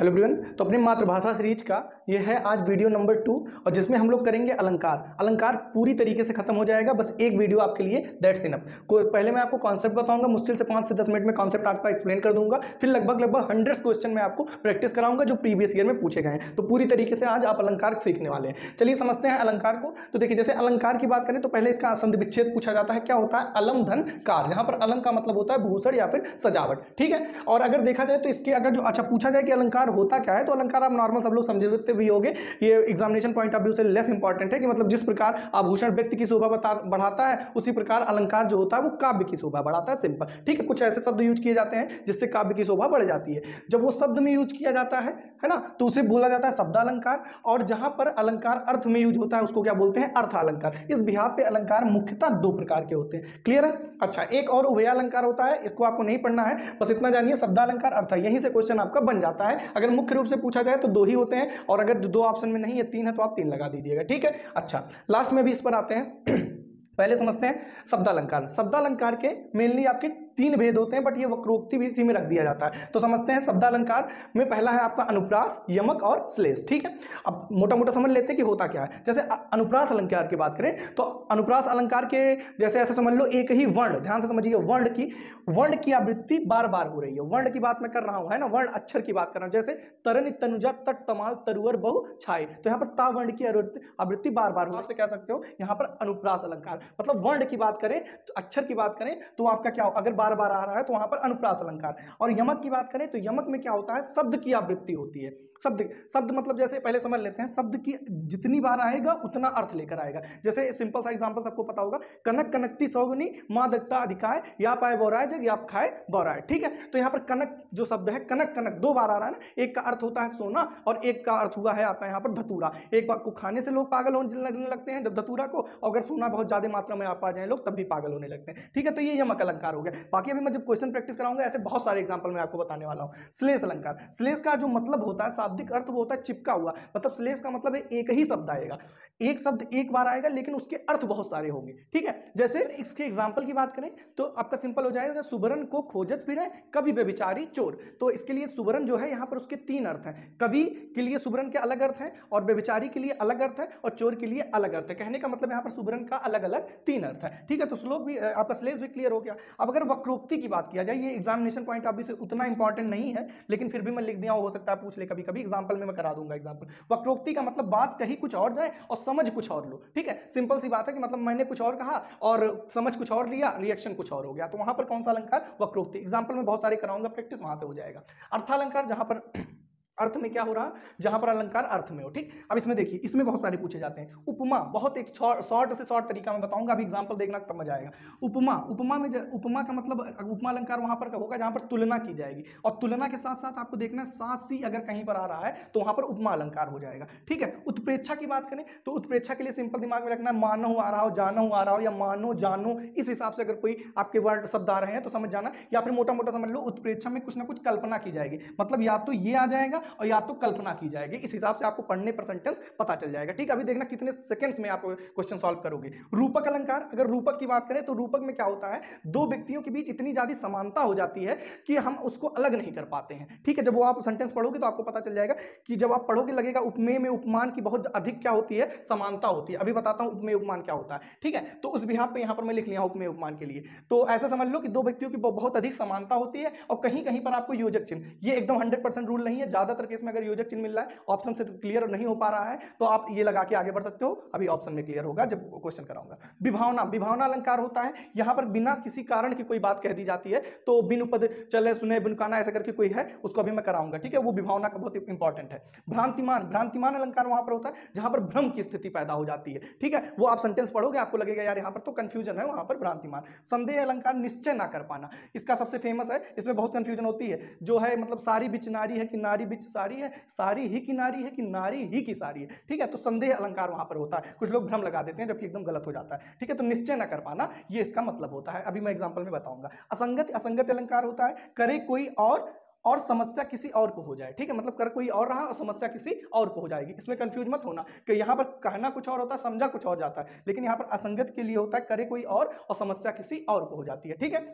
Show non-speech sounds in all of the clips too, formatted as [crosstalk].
hello ब्रिवन तो अपनी मातृभाषा सीरीज का ये है आज वीडियो नंबर टू और जिसमें हम लोग करेंगे अलंकार अलंकार पूरी तरीके से खत्म हो जाएगा बस एक वीडियो आपके लिए दैट्स इनअप को पहले मैं आपको कॉन्सेप्ट बताऊंगा मुश्किल से पाँच से दस मिनट में कॉन्सेप्ट आपका एक्सप्लेन कर दूंगा फिर लगभग लगभग हंड्रेड क्वेश्चन मैं आपको प्रैक्टिस कराऊंगा जो प्रीवियस ईयर में पूछे गए हैं तो पूरी तरीके से आज आप अलंकार सीखने वाले हैं चलिए समझते हैं अलंकार को तो देखिए जैसे अलंकार की बात करें तो पहले इसका असंध विच्छेद पूछा जाता है क्या होता है अलम धन कार यहाँ पर अलम का मतलब होता है भूषण या फिर सजावट ठीक है और अगर देखा जाए तो इसके अगर जो अच्छा पूछा जाए कि अलंकार अलंकार होता क्या है तो अलंकार आप नॉर्मल सब लोग समझते भी होंगे ये एग्जामिनेशन पॉइंट ऑफ व्यू से लेस इंपॉर्टेंट है कि मतलब जिस प्रकार आभूषण व्यक्ति की शोभा बढ़ाता है उसी प्रकार अलंकार जो होता है वो काव्य की शोभा बढ़ाता है सिंपल ठीक है कुछ ऐसे शब्द यूज किए जाते हैं जिससे काव्य की शोभा बढ़ जाती है जब वो शब्द में यूज किया जाता है है ना तो उसे बोला जाता है शब्दालंकार और जहां पर अलंकार अर्थ में यूज होता है उसको क्या बोलते हैं अर्थ अलंकार इस बिहार पे अलंकार मुख्यतः दो प्रकार के होते हैं क्लियर है अच्छा एक और उभयालंकार होता है इसको आपको नहीं पढ़ना है बस इतना जानिए शब्दालंकार अर्थ है यहीं से क्वेश्चन आपका बन जाता है अगर मुख्य रूप से पूछा जाए तो दो ही होते हैं और अगर दो ऑप्शन में नहीं है तीन है तो आप तीन लगा दीजिएगा ठीक है अच्छा लास्ट में भी इस पर आते हैं [clears throat] पहले समझते हैं शब्दालंकार शब्दालंकार के मेनली आपके तीन भेद होते हैं बट ये वक्रोक्ति भी इसी में रख दिया जाता है तो समझते हैं शब्दालंकार में पहला है आपका अनुप्रास यमक और श्लेष ठीक है अब मोटा मोटा समझ लेते हैं कि होता क्या है जैसे अनुप्रास अलंकार की बात करें तो अनुप्रास अलंकार के जैसे ऐसा समझ लो एक ही वर्ण ध्यान से समझिए वर्ण की वर्ण की आवृत्ति बार बार हो रही है वर्ण की बात मैं कर रहा हूँ है ना वर्ण अक्षर की बात कर रहा हूँ जैसे तरन तनुजा तट तमाल तरुअर बहु छाए तो यहाँ पर ता वर्ण की आवृत्ति बार बार हो आपसे कह सकते हो यहाँ पर अनुप्रास अलंकार मतलब वर्ण की बात करें तो अक्षर की बात करें तो आपका क्या हो अगर बार बार आ रहा है तो वहां पर अनुप्रास अलंकार और यमक की बात करें तो यमक में क्या होता है शब्द की आवृत्ति होती है शब्द शब्द मतलब जैसे पहले समझ लेते हैं शब्द की जितनी बार आएगा उतना अर्थ लेकर आएगा जैसे सिंपल सा एग्जांपल सबको पता होगा कनक कनकती सौगनी माँ दत्ता अधिकाय या पाए बौराय जग या खाए बौराय ठीक है तो यहाँ पर कनक जो शब्द है कनक कनक दो बार आ रहा है ना एक का अर्थ होता है सोना और एक का अर्थ हुआ है आपका यहाँ पर धतूरा एक बार को खाने से लोग पागल होने लगते हैं जब धतूरा को अगर सोना बहुत ज़्यादा मात्रा में आप आ जाए लोग तब भी पागल होने लगते हैं ठीक है तो ये यमक अलंकार हो गया बाकी अभी मैं जब क्वेश्चन प्रैक्टिस कराऊंगा ऐसे बहुत सारे एग्जाम्पल मैं आपको बताने वाला हूँ श्लेष अलंकार श्लेष का जो मतलब होता है शाब्दिक अर्थ वो होता है चिपका हुआ मतलब स्लेस का मतलब है एक ही शब्द आएगा एक शब्द एक बार आएगा लेकिन उसके अर्थ बहुत सारे होंगे ठीक है जैसे इसके एग्जाम्पल की बात करें तो आपका सिंपल हो जाएगा सुबरन को खोजत फिर है कवि बेबिचारी चोर तो इसके लिए सुबरन जो है यहाँ पर उसके तीन अर्थ हैं कवि के लिए सुबरन के अलग अर्थ हैं और बेबिचारी के लिए अलग अर्थ है और चोर के लिए अलग अर्थ है कहने का मतलब यहाँ पर सुबरन का अलग अलग तीन अर्थ है ठीक है तो श्लोक भी आपका स्लेज भी क्लियर हो गया अब अगर वक्रोक्ति की बात किया जाए ये एग्जामिनेशन पॉइंट आप से उतना इंपॉर्टेंट नहीं है लेकिन फिर भी मैं लिख दिया हो सकता है पूछ ले कभी कभी एग्जाम्पल में मैं करा दूंगा एग्जाम्पल वक्रोक्ति का मतलब बात कहीं कुछ और जाए और समझ कुछ और लो ठीक है सिंपल सी बात है कि मतलब मैंने कुछ और कहा और समझ कुछ और लिया रिएक्शन कुछ और हो गया तो वहां पर कौन सा अलंकार वक्रोक्ति एग्जाम्पल में बहुत सारे कराऊंगा प्रैक्टिस वहां से हो जाएगा अर्थालंकार जहां पर अर्थ में क्या हो रहा जहां पर अलंकार अर्थ में हो ठीक अब इसमें देखिए इसमें बहुत सारे पूछे जाते हैं उपमा बहुत एक शॉर्ट से शॉर्ट तरीका मैं बताऊंगा अभी एग्जाम्पल देखना तब मजा आएगा उपमा उपमा में उपमा का मतलब उपमा अलंकार वहां पर होगा जहां पर तुलना की जाएगी और तुलना के साथ साथ आपको देखना है सी अगर कहीं पर आ रहा है तो वहां पर उपमा अलंकार हो जाएगा ठीक है उत्प्रेक्षा की बात करें तो उत्प्रेक्षा के लिए सिंपल दिमाग में रखना मानो आ रहा हो जानो आ रहा हो या मानो जानो इस हिसाब से अगर कोई आपके वर्ड शब्द आ रहे हैं तो समझ जाना या फिर मोटा मोटा समझ लो उत्प्रेक्षा में कुछ ना कुछ कल्पना की जाएगी मतलब या तो ये आ जाएगा और या तो कल्पना की जाएगी इस हिसाब से आपको पढ़ने पर सेंटेंस पता चल जाएगा ठीक है अभी देखना कितने सेकेंड्स में आप क्वेश्चन सॉल्व करोगे रूपक अलंकार अगर रूपक की बात करें तो रूपक में क्या होता है दो व्यक्तियों के बीच इतनी ज्यादा समानता हो जाती है कि हम उसको अलग नहीं कर पाते हैं ठीक है जब वो आप सेंटेंस पढ़ोगे तो आपको पता चल जाएगा कि जब आप पढ़ोगे लगेगा उपमेय में उपमान की बहुत अधिक क्या होती है समानता होती है अभी बताता हूं उपमेय उपमान क्या होता है ठीक है तो उस बिहार पर यहां पर मैं लिख लिया उपमेय उपमान के लिए तो ऐसा समझ लो कि दो व्यक्तियों की बहुत अधिक समानता होती है और कहीं कहीं पर आपको योजक चिन्ह ये एकदम हंड्रेड परसेंट रूल नहीं है ज्यादा ज्यादातर केस में अगर योजक चिन्ह मिल रहा है ऑप्शन से क्लियर तो नहीं हो पा रहा है तो आप ये लगा के आगे बढ़ सकते हो अभी ऑप्शन में क्लियर होगा जब क्वेश्चन कराऊंगा विभावना विभावना अलंकार होता है यहां पर बिना किसी कारण की कोई बात कह दी जाती है तो बिन उपद चले सुने बिनकाना ऐसा करके कोई है उसको अभी मैं कराऊंगा ठीक है वो विभावना का बहुत इंपॉर्टेंट है भ्रांतिमान भ्रांतिमान अलंकार वहां पर होता है जहां पर भ्रम की स्थिति पैदा हो जाती है ठीक है वो आप सेंटेंस पढ़ोगे आपको लगेगा यार यहां पर तो कंफ्यूजन है वहां पर भ्रांतिमान संदेह अलंकार निश्चय ना कर पाना इसका सबसे फेमस है इसमें बहुत कंफ्यूजन होती है जो है मतलब सारी बिचनारी है कि नारी बिच सी साड़ी है साड़ी ही की नारी है कि नारी ही की साड़ी है ठीक है तो संदेह अलंकार वहां पर होता है कुछ लोग भ्रम लगा देते हैं जबकि एकदम गलत हो जाता है ठीक है तो निश्चय न कर पाना ये इसका मतलब होता है अभी मैं एग्जाम्पल में बताऊंगा असंगत असंगत अलंकार होता है करे कोई और और समस्या किसी और को हो जाए ठीक है मतलब कर कोई और रहा और समस्या किसी और को हो जाएगी इसमें कंफ्यूज मत होना कि यहाँ पर कहना कुछ और होता है समझा कुछ और जाता है लेकिन यहाँ पर असंगत के लिए होता है करे कोई और और समस्या किसी और को हो जाती है ठीक है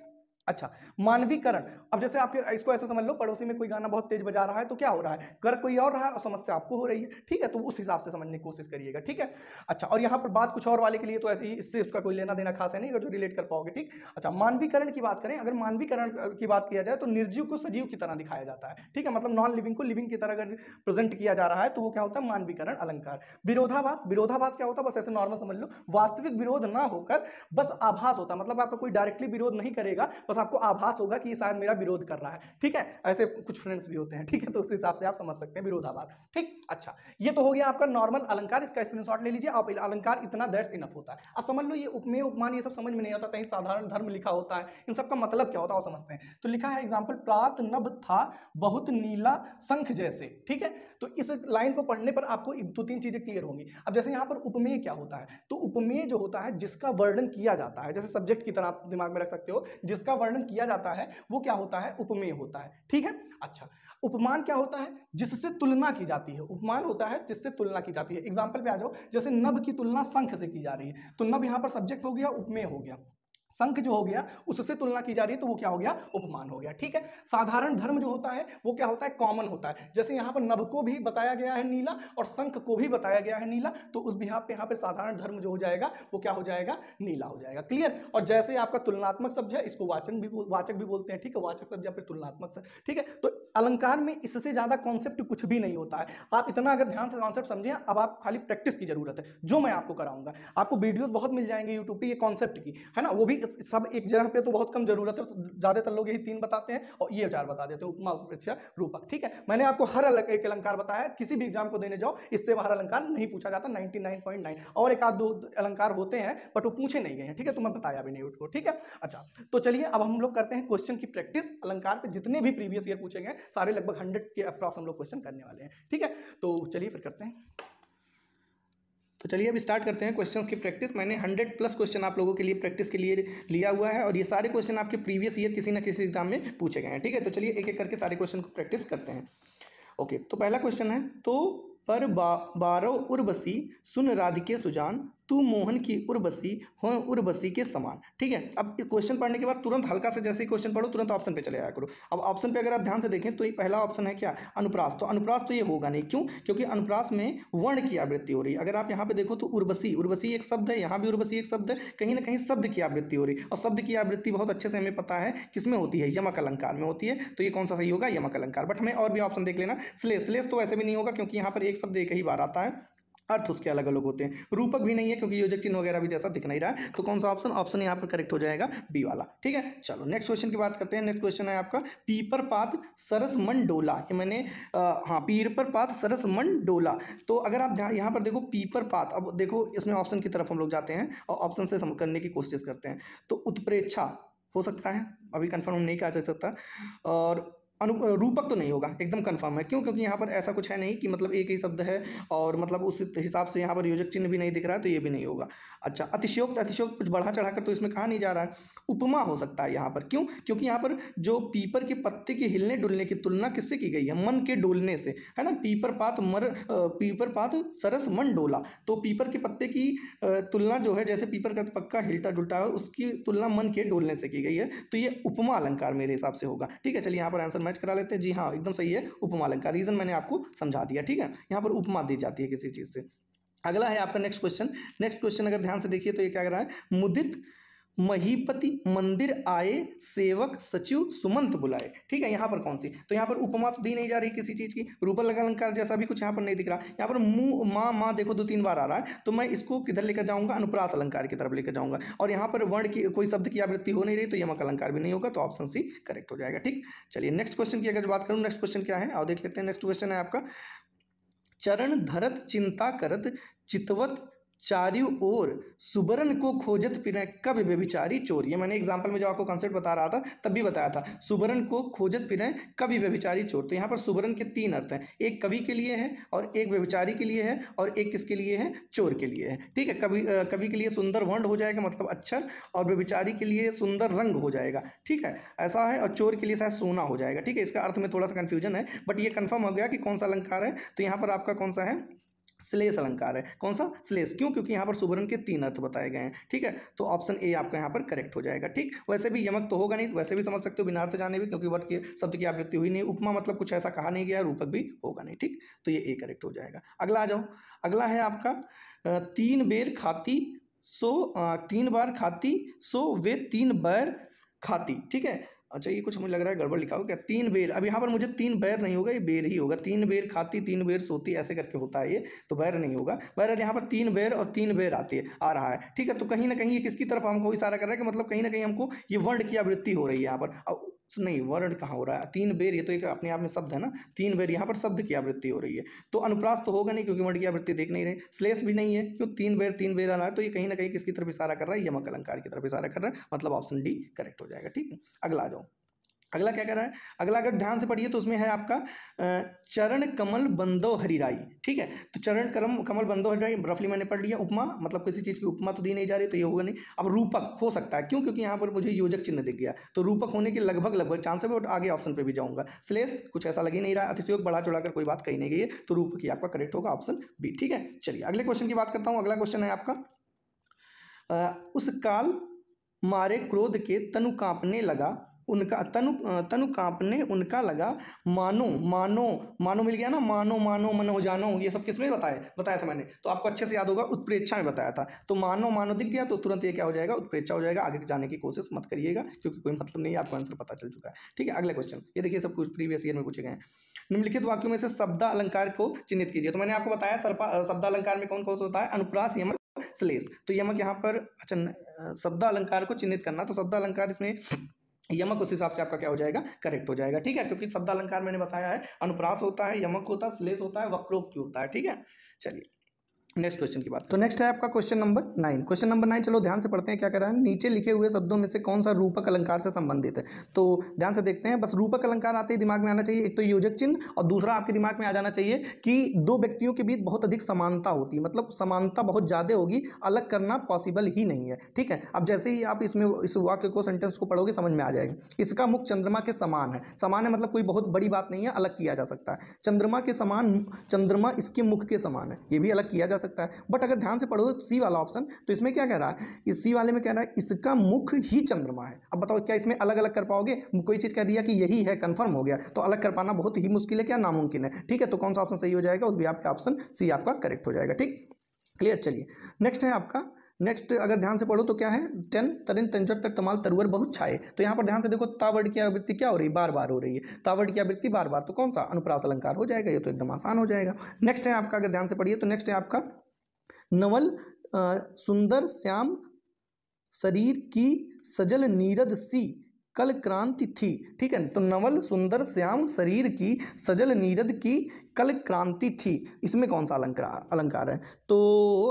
अच्छा मानवीकरण अब जैसे आपके इसको ऐसा समझ लो पड़ोसी में कोई गाना बहुत तेज बजा रहा है तो क्या हो रहा है कर कोई और रहा है और समस्या आपको हो रही है ठीक है तो उस हिसाब से समझने की कोशिश करिएगा ठीक है अच्छा और यहाँ पर बात कुछ और वाले के लिए तो ऐसे ही इससे उसका कोई लेना देना खास है नहीं जो रिलेट कर पाओगे ठीक अच्छा मानवीकरण की बात करें अगर मानवीकरण की बात किया जाए तो निर्जीव को सजीव की तरह दिखाया जाता है ठीक है मतलब नॉन लिविंग को लिविंग की तरह अगर प्रेजेंट किया जा रहा है तो वो क्या होता है मानवीकरण अलंकार विरोधाभास विरोधाभास क्या होता है बस ऐसे नॉर्मल समझ लो वास्तविक विरोध ना होकर बस आभास होता है मतलब आपका कोई डायरेक्टली विरोध नहीं करेगा बस आपको आभास होगा कि शायद मेरा विरोध कर रहा है ठीक है ऐसे कुछ फ्रेंड्स भी होते हैं ठीक है तो उस हिसाब से आप समझ सकते हैं विरोधाभास ठीक अच्छा ये तो हो गया आपका नॉर्मल अलंकार इसका स्क्रीनशॉट ले लीजिए आप अलंकार इतना दैट्स इनफ होता है अब समझ लो ये उपमेय उपमान ये सब समझ में नहीं आता कहीं साधारण धर्म लिखा होता है इन सबका मतलब क्या होता है वो समझते हैं तो लिखा है एग्जाम्पल प्रात नभ था बहुत नीला शंख जैसे ठीक है तो इस लाइन को पढ़ने पर आपको दो तीन चीज़ें क्लियर होंगी अब जैसे यहाँ पर उपमेय क्या होता है तो उपमेय जो होता है जिसका वर्णन किया जाता है जैसे सब्जेक्ट की तरह आप दिमाग में रख सकते हो जिसका वर्णन किया जाता है वो क्या होता है उपमेय होता है ठीक है अच्छा उपमान क्या होता है जिससे तुलना की जाती है उपमान होता है जिससे तुलना की जाती है एग्जाम्पल पे आ जाओ जैसे नभ की तुलना संख से की जा रही है तो नभ यहाँ पर सब्जेक्ट हो गया उपमेय हो गया संख जो हो गया उससे तुलना की जा रही है तो वो क्या हो गया उपमान हो गया ठीक है साधारण धर्म जो होता है वो क्या होता है कॉमन होता है जैसे यहाँ पर नभ को भी बताया गया है नीला और संख को भी बताया गया है नीला तो उस भी यहाँ पे यहाँ पे साधारण धर्म जो हो जाएगा वो क्या हो जाएगा नीला हो जाएगा क्लियर और जैसे आपका तुलनात्मक शब्द है इसको वाचन भी वाचक भी बोलते हैं ठीक है वाचक शब्द या फिर तुलनात्मक शब्द ठीक है तो अलंकार में इससे ज़्यादा कॉन्सेप्ट कुछ भी नहीं होता है आप इतना अगर ध्यान से कॉन्सेप्ट समझें अब आप खाली प्रैक्टिस की ज़रूरत है जो मैं आपको कराऊंगा आपको वीडियोस बहुत मिल जाएंगे यूट्यूब पे ये कॉन्सेप्ट की है ना वो भी सब एक जगह पे तो बहुत कम ज़रूरत है तो ज़्यादातर लोग यही तीन बताते हैं और ये चार बता देते हैं उपमा उपेक्षा रूपक ठीक है मैंने आपको हर अलग एक अलंकार बताया किसी भी एग्जाम को देने जाओ इससे बाहर अलंकार नहीं पूछा जाता नाइन्टी और एक आध दो अलंकार होते हैं बट वो पूछे नहीं गए हैं ठीक है तो मैं बताया भी नहीं उसको ठीक है अच्छा तो चलिए अब हम लोग करते हैं क्वेश्चन की प्रैक्टिस अलंकार पर जितने भी प्रीवियस ईयर पूछे गए सारे लगभग हंड्रेड के अप्रॉक्स हम लोग क्वेश्चन करने वाले हैं ठीक है तो चलिए फिर करते हैं तो चलिए अब स्टार्ट करते हैं क्वेश्चंस की प्रैक्टिस मैंने 100 प्लस क्वेश्चन आप लोगों के लिए प्रैक्टिस के लिए लिया हुआ है और ये सारे क्वेश्चन आपके प्रीवियस ईयर किसी ना किसी एग्जाम में पूछे गए हैं ठीक है तो चलिए एक एक करके सारे क्वेश्चन को प्रैक्टिस करते हैं ओके तो पहला क्वेश्चन है तो पर बा, बारो उर्वशी सुन राधिके सुजान तू मोहन की उर्वशी हो उर्वशी के समान ठीक है अब क्वेश्चन पढ़ने के बाद तुरंत हल्का से जैसे क्वेश्चन पढ़ो तुरंत ऑप्शन पे चले आया करो अब ऑप्शन पे अगर आप ध्यान से देखें तो ये पहला ऑप्शन है क्या अनुप्रास तो अनुप्रास तो ये होगा नहीं क्यों क्योंकि अनुप्रास में वर्ण की आवृत्ति हो रही है अगर आप यहाँ पे देखो तो उर्वशी उर्वशी एक शब्द है यहाँ भी उर्वशी एक शब्द है कहीं ना कहीं शब्द की आवृत्ति हो रही है और शब्द की आवृत्ति बहुत अच्छे से हमें पता है किसमें होती है यमक अलंकार में होती है तो ये कौन सा सही होगा यमक अलंकार बट हमें और भी ऑप्शन देख लेना स्लेस स्लेस तो वैसे भी नहीं होगा क्योंकि यहाँ पर एक शब्द एक ही बार आता है अर्थ उसके अलग अलग होते हैं रूपक भी नहीं है क्योंकि योजक चिन्ह वगैरह भी जैसा दिख नहीं रहा तो कौन सा ऑप्शन ऑप्शन यहाँ पर करेक्ट हो जाएगा बी वाला ठीक है चलो नेक्स्ट क्वेश्चन की बात करते हैं नेक्स्ट क्वेश्चन है आपका पीपर पात सरस मंडोला मैंने हाँ पीर पात सरस मंडोला तो अगर आप यहाँ पर देखो पीपर पात अब देखो इसमें ऑप्शन की तरफ हम लोग जाते हैं और ऑप्शन से करने की कोशिश करते हैं तो उत्प्रेक्षा हो सकता है अभी कंफर्म नहीं कहा जा सकता और अनु रूपक तो नहीं होगा एकदम कंफर्म है क्यों क्योंकि यहाँ पर ऐसा कुछ है नहीं कि मतलब एक ही शब्द है और मतलब उस हिसाब से यहाँ पर योजक चिन्ह भी नहीं दिख रहा है तो ये भी नहीं होगा अच्छा अतिशयोक्त अतिशयोक्त कुछ बढ़ा चढ़ाकर तो इसमें कहा नहीं जा रहा है उपमा हो सकता है यहाँ पर क्यों क्योंकि यहाँ पर जो पीपर के पत्ते के हिलने डुलने की तुलना किससे की गई है मन के डोलने से है ना पीपर पात मर पीपर पात सरस मन डोला तो पीपर के पत्ते की तुलना जो है जैसे पीपर का पक्का हिलता डुलता है उसकी तुलना मन के डोलने से की गई है तो ये उपमा अलंकार मेरे हिसाब से होगा ठीक है चलिए यहाँ पर आंसर मैं मैच करा लेते हैं जी हाँ एकदम सही है उपमा का रीज़न मैंने आपको समझा दिया ठीक है यहाँ पर उपमा दी जाती है किसी चीज़ से अगला है आपका नेक्स्ट क्वेश्चन नेक्स्ट क्वेश्चन अगर ध्यान से देखिए तो ये क्या कर रहा है मुदित महीपति मंदिर आए सेवक सचिव सुमंत बुलाए ठीक है यहाँ पर कौन सी तो यहाँ पर उपमा तो दी नहीं जा रही किसी चीज़ की रूपल अलंकार जैसा भी कुछ यहाँ पर नहीं दिख रहा यहाँ पर मुँह माँ माँ देखो दो तीन बार आ रहा है तो मैं इसको किधर लेकर जाऊँगा अनुप्रास अलंकार की तरफ लेकर जाऊँगा और यहाँ पर वर्ण की कोई शब्द की आवृत्ति हो नहीं रही तो यमक अलंकार भी नहीं होगा तो ऑप्शन सी करेक्ट हो जाएगा ठीक चलिए नेक्स्ट क्वेश्चन की अगर बात करूँ नेक्स्ट क्वेश्चन क्या है और देख लेते हैं नेक्स्ट क्वेश्चन है आपका चरण धरत चिंता करत चितवत चारियों ओर सुबरन को खोजत पिना कब व्यभिचारी चोर ये मैंने एग्जाम्पल में जब आपको कॉन्सेप्ट बता रहा था तब भी बताया था सुबरन को खोजत पिना कभी व्यभिचारी चोर तो यहाँ पर सुबरन के तीन अर्थ हैं एक कवि के लिए है और एक व्यभिचारी के लिए है और एक किसके लिए है चोर के लिए है ठीक है कवि कवि के लिए सुंदर वर्ण हो जाएगा मतलब अच्छर और व्यभिचारी के लिए सुंदर रंग हो जाएगा ठीक है ऐसा है और चोर के लिए शायद सोना हो जाएगा ठीक है इसका अर्थ में थोड़ा सा कन्फ्यूजन है बट ये कन्फर्म हो गया कि कौन सा अलंकार है तो यहाँ पर आपका कौन सा है श्लेष अलंकार है कौन सा श्लेष क्यों क्योंकि यहाँ पर सुवर्ण के तीन अर्थ बताए गए हैं ठीक है तो ऑप्शन ए आपका यहाँ पर करेक्ट हो जाएगा ठीक वैसे भी यमक तो होगा नहीं वैसे भी समझ सकते हो बिना अर्थ जाने भी क्योंकि वर्ड के शब्द की आवृत्ति हुई नहीं उपमा मतलब कुछ ऐसा कहा नहीं गया रूपक भी होगा नहीं ठीक तो ये ए करेक्ट हो जाएगा अगला आ जाओ अगला है आपका तीन बेर खाती सो तीन बार खाती सो वे तीन बार खाती ठीक है अच्छा ये कुछ मुझे लग रहा है गड़बड़ लिखा हो क्या तीन बेर अब यहाँ पर मुझे तीन बैर नहीं होगा ये बेर ही होगा तीन बेर खाती तीन बेर सोती ऐसे करके होता है ये तो बैर नहीं होगा बहरहाल यहाँ पर तीन बेर और तीन बेर आती है आ रहा है ठीक है तो कहीं ना कहीं ये किसकी तरफ हमको इशारा कर रहा है कि मतलब कहीं ना कहीं हमको ये वर्ण की आवृत्ति हो रही है यहाँ पर नहीं वर्ण कहाँ हो रहा है तीन बेर ये तो एक अपने आप में शब्द है ना तीन बेर यहाँ पर शब्द की आवृत्ति हो रही है तो अनुप्रास तो होगा नहीं क्योंकि वर्ण की आवृत्ति देख नहीं रहे श्लेष भी नहीं है क्यों तीन बेर तीन बेर आ रहा है तो ये कहीं ना कहीं किसकी तरफ इशारा कर रहा है यमक अलंकार की तरफ इशारा कर रहा है मतलब ऑप्शन डी करेक्ट हो जाएगा ठीक है अगला आ जाओ अगला क्या कह रहा है अगला अगर ध्यान से पढ़िए तो उसमें है आपका चरण कमल बंदो हरिराई ठीक है तो चरण करम कमल बंदो हरिराई रफली मैंने पढ़ लिया उपमा मतलब किसी चीज़ की उपमा तो दी नहीं जा रही तो ये होगा नहीं अब रूपक हो सकता है क्यों क्योंकि यहाँ पर मुझे योजक चिन्ह दिख गया तो रूपक होने के लगभग लगभग चांस है आगे ऑप्शन पर भी जाऊँगा स्लेस कुछ ऐसा लग ही नहीं रहा अतिशयोग बढ़ा चढ़ाकर कोई बात कही नहीं गई है तो रूपक ही आपका करेक्ट होगा ऑप्शन बी ठीक है चलिए अगले क्वेश्चन की बात करता हूँ अगला क्वेश्चन है आपका उस काल मारे क्रोध के तनु कांपने लगा उनका तनु तनु कांपने उनका लगा मानो मानो मानो मिल गया ना मानो मानो मनो जानो ये सब किसमें बताए बताया था मैंने तो आपको अच्छे से याद होगा उत्प्रेक्षा में बताया था तो मानो मानो दिख गया तो तुरंत ये क्या हो जाएगा उत्प्रेक्षा हो जाएगा आगे जाने की कोशिश मत करिएगा क्योंकि कोई मतलब नहीं आपको आंसर पता चल चुका है ठीक है अगला क्वेश्चन ये देखिए सब कुछ प्रीवियस ईयर में पूछे गए हैं निम्नलिखित वाक्यों में से शब्द अलंकार को चिन्हित कीजिए तो मैंने आपको बताया शब्द अलंकार में कौन कौन सा होता है अनुप्रास यमक श्लेष तो यमक यहाँ पर अच्छा शब्द अलंकार को चिन्हित करना तो शब्द अलंकार इसमें यमक उस हिसाब से आपका क्या हो जाएगा करेक्ट हो जाएगा ठीक है क्योंकि शब्द अलंकार मैंने बताया है अनुप्रास होता है यमक होता है श्लेष होता है वक्रोक्ति होता है ठीक है चलिए नेक्स्ट क्वेश्चन की बात तो नेक्स्ट है आपका question number nine question number nine चलो ध्यान से पढ़ते हैं क्या कह रहा है नीचे लिखे हुए शब्दों में से कौन सा रूपक अलंकार से संबंधित है तो ध्यान से देखते हैं बस रूपक अलंकार आते ही दिमाग में आना चाहिए एक तो योजक चिन्ह और दूसरा आपके दिमाग में आ जाना चाहिए कि दो व्यक्तियों के बीच बहुत अधिक समानता होती है मतलब समानता बहुत ज़्यादा होगी अलग करना पॉसिबल ही नहीं है ठीक है अब जैसे ही आप इसमें इस वाक्य को सेंटेंस को पढ़ोगे समझ में आ जाएगा इसका मुख चंद्रमा के समान है समान है मतलब कोई बहुत बड़ी बात नहीं है अलग किया जा सकता है चंद्रमा के समान चंद्रमा इसके मुख के समान है ये भी अलग किया जा सकता है बट अगर ध्यान से पढ़ो सी तो वाला ऑप्शन तो इसमें क्या कह रहा है इस सी वाले में कह रहा है इसका मुख ही चंद्रमा है अब बताओ क्या इसमें अलग अलग कर पाओगे कोई चीज़ कह दिया कि यही है कन्फर्म हो गया तो अलग कर पाना बहुत ही मुश्किल है क्या नामुमकिन है ठीक है तो कौन सा ऑप्शन सही हो जाएगा उस भी आपका ऑप्शन सी आपका करेक्ट हो जाएगा ठीक क्लियर चलिए नेक्स्ट है आपका नेक्स्ट अगर ध्यान से पढ़ो तो क्या है टेन तरिन तंजर तक तमाल तरवर बहुत छाए तो यहाँ पर ध्यान से देखो तावड़ की आवृत्ति क्या हो रही है बार बार हो रही है तावड़ की आवृत्ति बार बार तो कौन सा अनुप्रास अलंकार हो जाएगा ये तो एकदम आसान हो जाएगा नेक्स्ट है आपका अगर ध्यान से पढ़िए तो नेक्स्ट है आपका नवल सुंदर श्याम शरीर की सजल नीरद सी कल क्रांति थी ठीक है तो नवल सुंदर श्याम शरीर की सजल नीरद की कल क्रांति थी इसमें कौन सा अलंकार अलंकार है तो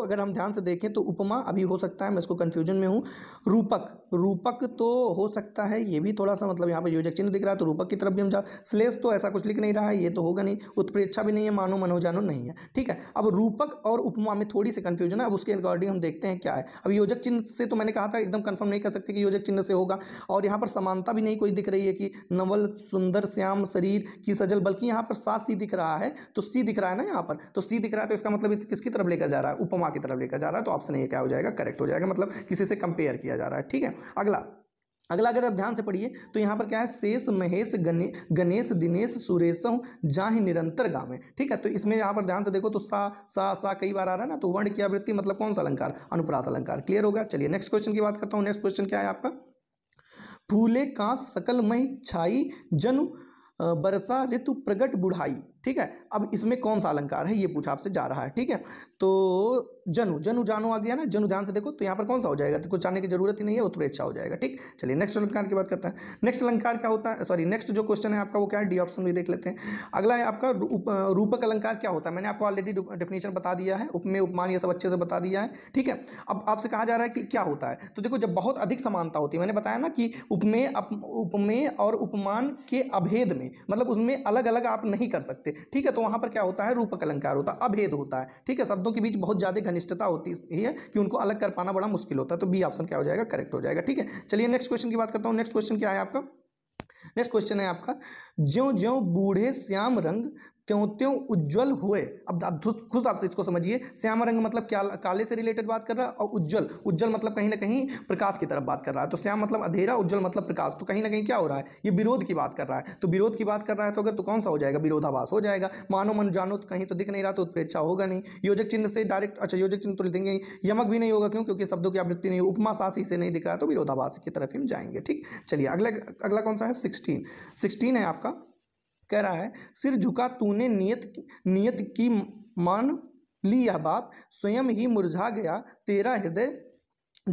अगर हम ध्यान से देखें तो उपमा अभी हो सकता है मैं इसको कन्फ्यूजन में हूँ रूपक रूपक तो हो सकता है ये भी थोड़ा सा मतलब यहाँ पर योजक चिन्ह दिख रहा है तो रूपक की तरफ भी हम जा श्लेष तो ऐसा कुछ लिख नहीं रहा है ये तो होगा नहीं उत्प्रेक्षा भी नहीं है मानो मनोजानो नहीं है ठीक है अब रूपक और उपमा में थोड़ी सी कन्फ्यूजन है अब उसके अकॉर्डिंग हम देखते हैं क्या है अब योजक चिन्ह से तो मैंने कहा था एकदम कन्फर्म नहीं कर सकते कि योजक चिन्ह से होगा और यहाँ पर समानता भी नहीं कोई दिख रही है कि नवल सुंदर श्याम शरीर की सजल बल्कि यहाँ पर साथ ही दिख रहा है है तो सी दिख रहा है ना यहाँ पर तो सी दिख रहा है तो इसका मतलब किसकी तरफ लेकर जा रहा है उपमा की तरफ लेकर जा रहा है तो ऑप्शन ये क्या हो जाएगा करेक्ट हो जाएगा मतलब किसी से कंपेयर किया जा रहा है ठीक है अगला अगला अगर आप ध्यान से पढ़िए तो यहाँ पर क्या है शेष महेश गणे गणेश दिनेश सुरेशम जाहि निरंतर गाँव है ठीक है तो इसमें यहाँ पर ध्यान से देखो तो सा सा सा कई बार आ रहा है ना तो वर्ण की आवृत्ति मतलब कौन सा अलंकार अनुप्रास अलंकार क्लियर होगा चलिए नेक्स्ट क्वेश्चन की बात करता हूँ नेक्स्ट क्वेश्चन क्या है आपका फूले कांस सकल मई छाई जनु बरसा ऋतु प्रगट बुढ़ाई ठीक है अब इसमें कौन सा अलंकार है ये पूछा आपसे जा रहा है ठीक है तो जनु जनु जानो आ गया ना जनु ध्यान से देखो तो यहाँ पर कौन सा हो जाएगा तो कुछ जानने की जरूरत ही नहीं है उत्प्रेक्षा हो जाएगा ठीक चलिए नेक्स्ट अलंकार की बात करते हैं नेक्स्ट अलंकार क्या होता है सॉरी नेक्स्ट जो क्वेश्चन है आपका वो क्या है डी ऑप्शन भी देख लेते हैं अगला है आपका रूपक अलंकार क्या होता है मैंने आपको ऑलरेडी डेफिनेशन बता दिया है उपमेय उपमान ये सब अच्छे से बता दिया है ठीक है अब आपसे कहा जा रहा है कि क्या होता है तो देखो जब बहुत अधिक समानता होती है मैंने बताया ना कि उपमेय उपमेय और उपमान के अभेद में मतलब उसमें अलग अलग आप नहीं कर सकते सकते ठीक है तो वहां पर क्या होता है रूपक अलंकार होता है अभेद होता है ठीक है शब्दों के बीच बहुत ज़्यादा घनिष्ठता होती है कि उनको अलग कर पाना बड़ा मुश्किल होता है तो बी ऑप्शन क्या हो जाएगा करेक्ट हो जाएगा ठीक है चलिए नेक्स्ट क्वेश्चन की बात करता हूँ नेक्स्ट क्वेश्चन क्या है आपका नेक्स्ट क्वेश्चन है आपका ज्यो ज्यो बूढ़े श्याम रंग त्यों त्यों उज्जवल हुए अब खुद आपसे इसको समझिए श्यामा रंग मतलब क्या काले से रिलेटेड बात कर रहा है और उज्जवल उज्जवल मतलब कहीं ना कहीं प्रकाश की तरफ बात कर रहा है तो श्याम मतलब अधेरा उज्जवल मतलब प्रकाश तो कहीं ना कहीं क्या हो रहा है ये विरोध की बात कर रहा है तो विरोध की बात कर रहा है तो अगर तो कौन सा हो जाएगा विरोधाभास हो जाएगा मानो मन जानो तो कहीं तो दिख नहीं रहा तो उत्प्रेक्षा होगा नहीं योजक चिन्ह से डायरेक्ट अच्छा योजक चिन्ह तो देंगे यमक भी नहीं होगा क्यों क्योंकि शब्दों की आवृत्ति नहीं उपमा सास से नहीं दिख रहा तो विरोधाभास की तरफ हम जाएंगे ठीक चलिए अगला अगला कौन सा है सिक्सटीन सिक्सटीन है आपका कह रहा है सिर झुका तूने नियत की, नियत की मान ली यह बात स्वयं ही मुरझा गया तेरा हृदय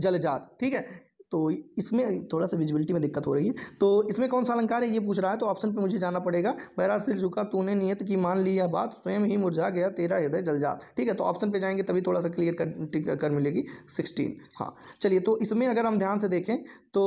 जल जात ठीक है तो इसमें थोड़ा सा विजिबिलिटी में दिक्कत हो रही है तो इसमें कौन सा अलंकार है ये पूछ रहा है तो ऑप्शन पे मुझे जाना पड़ेगा बहरा सिर झुका तूने नियत की मान ली यह बात स्वयं ही मुरझा गया तेरा हृदय जल जात ठीक है तो ऑप्शन पे जाएंगे तभी थोड़ा सा क्लियर कर, कर मिलेगी सिक्सटीन हाँ चलिए तो इसमें अगर हम ध्यान से देखें तो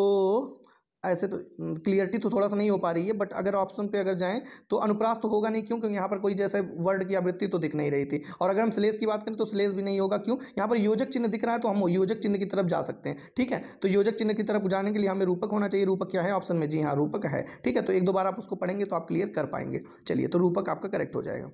ऐसे तो क्लियरिटी तो थोड़ा सा नहीं हो पा रही है बट अगर ऑप्शन पे अगर जाएं तो अनुप्रास तो होगा नहीं क्यों क्योंकि यहाँ पर कोई जैसे वर्ड की आवृत्ति तो दिख नहीं रही थी और अगर हम स्लेस की बात करें तो स्लेस भी नहीं होगा क्यों यहाँ पर योजक चिन्ह दिख रहा है तो हम योजक चिन्ह की तरफ जा सकते हैं ठीक है तो योजक चिन्ह की तरफ जाने के लिए हमें रूपक होना चाहिए रूपक क्या है ऑप्शन में जी हाँ रूपक है ठीक है तो एक दो बार आप उसको पढ़ेंगे तो आप क्लियर कर पाएंगे चलिए तो रूपक आपका करेक्ट हो जाएगा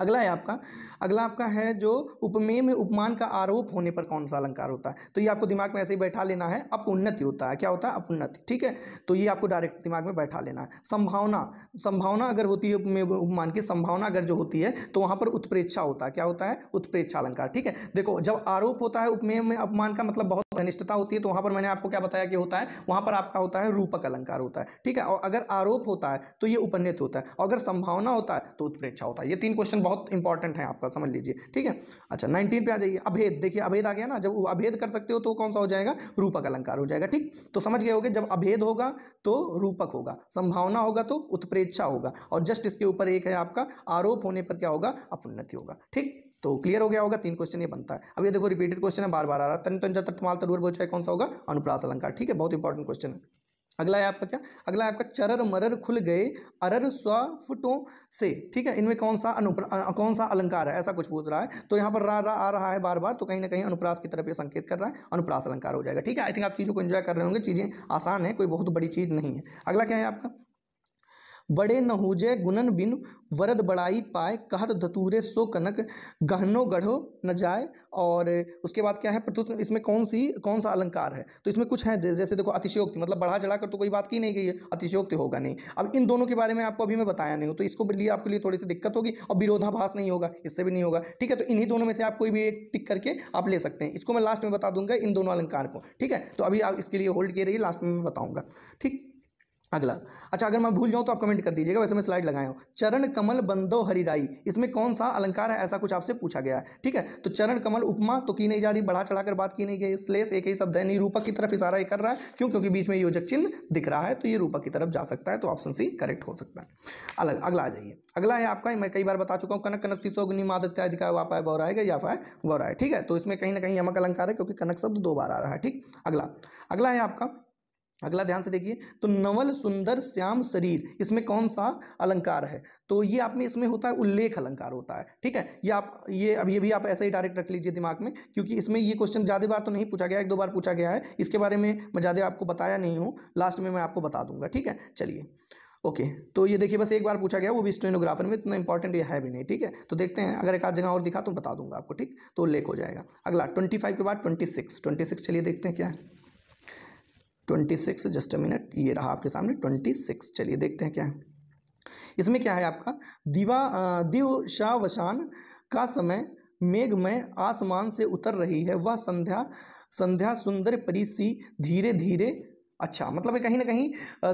अगला है आपका अगला आपका है जो उपमेय में उपमान का आरोप होने पर कौन सा अलंकार होता है तो ये आपको दिमाग में ऐसे ही बैठा लेना है अपुन्नति होता है क्या होता है अपुन्नति ठीक है तो ये आपको डायरेक्ट दिमाग में बैठा लेना है संभावना संभावना अगर होती है उपमेय उपमान की संभावना अगर जो होती है तो वहाँ पर उत्प्रेक्षा होता है क्या होता है उत्प्रेक्षा अलंकार ठीक है देखो जब आरोप होता है उपमेय में अपमान का मतलब बहुत कनिष्ठता होती है तो वहां पर मैंने आपको क्या बताया कि होता है वहां पर आपका होता है रूपक अलंकार होता है ठीक है और अगर आरोप होता है तो ये उपन्यत होता है अगर संभावना होता है तो उत्प्रेक्षा होता है ये तीन क्वेश्चन बहुत इंपॉर्टेंट है आपका समझ लीजिए ठीक है अच्छा नाइनटीन पे आ जाइए अभेद देखिए अभेद आ गया ना जब अभेद कर सकते हो तो कौन सा हो जाएगा रूपक अलंकार हो जाएगा ठीक तो समझ गए होगे जब अभेद होगा तो रूपक होगा संभावना होगा तो उत्प्रेक्षा होगा और जस्ट इसके ऊपर एक है आपका आरोप होने पर क्या होगा अपुन्नति होगा ठीक तो क्लियर हो गया होगा तीन क्वेश्चन ये बनता है अब ये देखो रिपीटेड क्वेश्चन है बार बार आ रहा है तन तंजा तत्माल तरुवर बोचाय कौन सा होगा अनुप्रास अलंकार ठीक है बहुत इंपॉर्टेंट क्वेश्चन है अगला है आपका क्या अगला है आपका चरर मरर खुल गए अरर स्वफुटों से ठीक है इनमें कौन सा अनुप्र कौन सा अलंकार है ऐसा कुछ पूछ रहा है तो यहाँ पर रा रा आ रहा है बार बार तो कहीं ना कहीं अनुप्रास की तरफ ये संकेत कर रहा है अनुप्रास अलंकार हो जाएगा ठीक है आई थिंक आप चीज़ों को एंजॉय कर रहे होंगे चीज़ें आसान है कोई बहुत बड़ी चीज़ नहीं है अगला क्या है आपका बड़े नहुजे गुनन बिन वरद बड़ाई पाए कहत धतूरे सो कनक गहनो गढ़ो न जाए और उसके बाद क्या है प्रत्युत इसमें कौन सी कौन सा अलंकार है तो इसमें कुछ है जैसे देखो अतिशयोक्ति मतलब बढ़ा चढ़ा कर तो कोई बात की नहीं गई है अतिशयोक्ति होगा नहीं अब इन दोनों के बारे में आपको अभी मैं बताया नहीं हूँ तो इसको लिए आपके लिए थोड़ी सी दिक्कत होगी और विरोधाभास नहीं होगा इससे भी नहीं होगा ठीक है तो इन्हीं दोनों में से आप कोई भी एक टिक करके आप ले सकते हैं इसको मैं लास्ट में बता दूंगा इन दोनों अलंकार को ठीक है तो अभी आप इसके लिए होल्ड किए रहिए लास्ट में मैं बताऊँगा ठीक अगला अच्छा अगर मैं भूल जाऊँ तो आप कमेंट कर दीजिएगा वैसे मैं स्लाइड लगाया हूँ चरण कमल बंदो हरिराई इसमें कौन सा अलंकार है ऐसा कुछ आपसे पूछा गया है ठीक है तो चरण कमल उपमा तो की नहीं जा रही बढ़ा चढ़ाकर बात की नहीं गई स्लेश एक ही शब्द है रूपक की तरफ इशारा कर रहा है क्यों क्योंकि बीच में योजक चिन्ह दिख रहा है तो ये रूपक की तरफ जा सकता है तो ऑप्शन सी करेक्ट हो सकता है अलग अगला आ जाइए अगला है आपका मैं कई बार बता चुका हूँ कनक कनक तीसो अग्निमादित्य अधिकार वापाय बौराएगा या फाय गौराय ठीक है तो इसमें कहीं ना कहीं यमक अलंकार है क्योंकि कनक शब्द दो बार आ रहा है ठीक अगला अगला है आपका अगला ध्यान से देखिए तो नवल सुंदर श्याम शरीर इसमें कौन सा अलंकार है तो ये आप में इसमें होता है उल्लेख अलंकार होता है ठीक है ये आप ये अब ये भी आप ऐसे ही डायरेक्ट रख लीजिए दिमाग में क्योंकि इसमें ये क्वेश्चन ज़्यादा बार तो नहीं पूछा गया एक दो बार पूछा गया है इसके बारे में मैं ज़्यादा आपको बताया नहीं हूँ लास्ट में मैं आपको बता दूंगा ठीक है चलिए ओके तो ये देखिए बस एक बार पूछा गया वो भी स्टेनोग्राफर में इतना इंपॉर्टेंट ये है भी नहीं ठीक है तो देखते हैं अगर एक आध जगह और दिखा तो बता दूंगा आपको ठीक तो उल्लेख हो जाएगा अगला ट्वेंटी फाइव के बाद ट्वेंटी सिक्स ट्वेंटी सिक्स चलिए देखते हैं क्या है twenty six just a minute ये रहा आपके सामने ट्वेंटी सिक्स चलिए देखते हैं क्या है इसमें क्या है आपका दिवा दिवशावसान का समय मेघमय आसमान से उतर रही है वह संध्या संध्या सुंदर परी सी धीरे धीरे अच्छा मतलब कहीं ना कहीं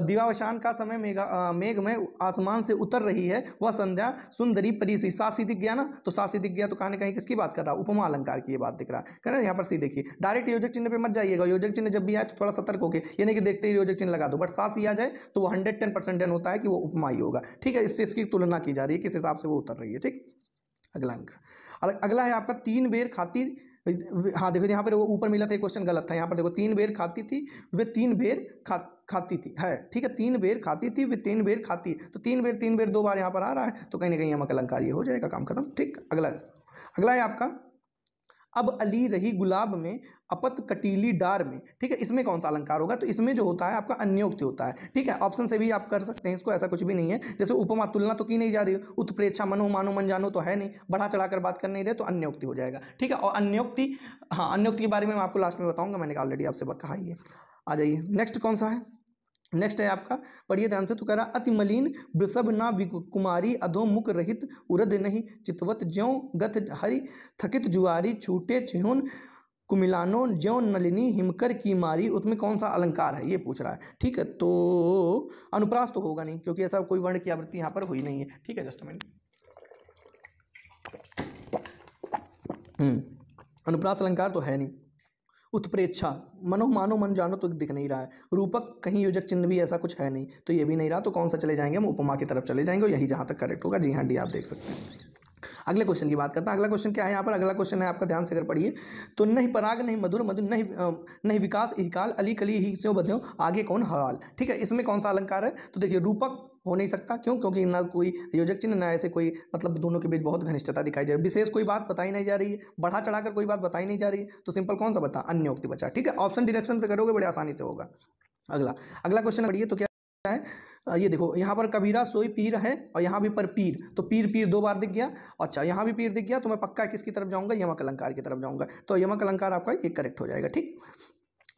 दिवावशान का समय मेघा मेघ में आसमान से उतर रही है वह संध्या सुंदरी परी सी सा दिख गया ना तो सा दिख गया तो कहीं ना कहीं किसकी बात कर रहा उपमा अलंकार की ये बात दिख रहा है कह रहे यहाँ पर सी देखिए डायरेक्ट योजक चिन्ह पर मत जाइएगा योजक चिन्ह जब भी आए तो थोड़ा सतर्क होकर यानी कि देखते ही योजक चिन्ह लगा दो बट सा आ जाए तो वो हंड्रेड टेन परसेंट डन होता है कि वो उपमा ही होगा ठीक है इससे इसकी तुलना की जा रही है किस हिसाब से वो उतर रही है ठीक अगला अंक अगला है आपका तीन बेर खाती हाँ देखो यहाँ पर वो ऊपर मिला था क्वेश्चन गलत था यहाँ पर देखो तीन बेर खाती थी वे तीन बेर खा खाती थी है ठीक है तीन बेर खाती थी वे तीन बेर खाती है तो तीन बेर तीन बेर दो बार यहाँ पर आ रहा है तो कहीं ना कहीं यहाँ अलंकार ये हो जाएगा काम खत्म ठीक अगला अगला है आपका अब अली रही गुलाब में अपत कटीली डार में ठीक है इसमें कौन सा अलंकार होगा तो इसमें जो होता है आपका अन्योक्ति होता है ठीक है ऑप्शन से भी आप कर सकते हैं इसको ऐसा कुछ भी नहीं है जैसे उपमा तुलना तो की नहीं जा रही उत्प्रेक्षा मनो मानो मन जानो तो है नहीं बढ़ा चढ़ाकर बात कर नहीं रहे तो अन्योक्ति हो जाएगा ठीक है और अन्योक्ति हाँ अन्योक्ति के बारे में आपको लास्ट में बताऊंगा मैंने ऑलरेडी आपसे कहा ही है आ जाइए नेक्स्ट कौन सा है नेक्स्ट है आपका पढ़िए ध्यान से तो कह रहा अति मलिन वृषभ ना कुमारी अधोमुख रहित उरद नहीं चितवत ज्यो गत हरि थकित जुआरी छूटे छिहुन कुमिलानो ज्यो नलिनी हिमकर की मारी उसमें कौन सा अलंकार है ये पूछ रहा है ठीक है तो अनुप्रास तो होगा नहीं क्योंकि ऐसा कोई वर्ण की आवृत्ति यहाँ पर हुई नहीं है ठीक है जस्ट हम्म, मिनट अनुप्रास अलंकार तो है नहीं उत्प्रेक्षा मनो मानो मन जानो तो दिख नहीं रहा है रूपक कहीं योजक चिन्ह भी ऐसा कुछ है नहीं तो ये भी नहीं रहा तो कौन सा चले जाएंगे हम उपमा की तरफ चले जाएंगे यही जहाँ तक करेक्ट होगा जी हाँ डी आप देख सकते हैं अगले क्वेश्चन की बात करता हूँ अगला क्वेश्चन क्या है यहाँ पर अगला क्वेश्चन है आपका ध्यान से अगर पढ़िए तो नहीं पराग नहीं मधुर मधुर नहीं नहीं विकास इकाल अली कली ही से बध्यो आगे कौन हवाल ठीक है इसमें कौन सा अलंकार है तो देखिए रूपक हो नहीं सकता क्यों क्योंकि ना कोई योजक चिन्ह ना ऐसे कोई मतलब दोनों के बीच बहुत घनिष्ठता दिखाई जा रही है विशेष कोई बात बताई नहीं जा रही है बढ़ा चढ़ाकर कोई बात बताई नहीं जा रही है तो सिंपल कौन सा बता अन्योक्ति बचा ठीक है ऑप्शन डिडक्शन तो करोगे बड़े आसानी से होगा अगला अगला क्वेश्चन पढ़िए तो क्या है ये देखो यहाँ पर कबीरा सोई पीर है और यहाँ भी पर पीर तो पीर पीर दो बार दिख गया अच्छा यहाँ भी पीर दिख गया तो मैं पक्का किसकी तरफ जाऊँगा यमक अलंकार की तरफ जाऊँगा तो यमक अलंकार आपका ये करेक्ट हो जाएगा ठीक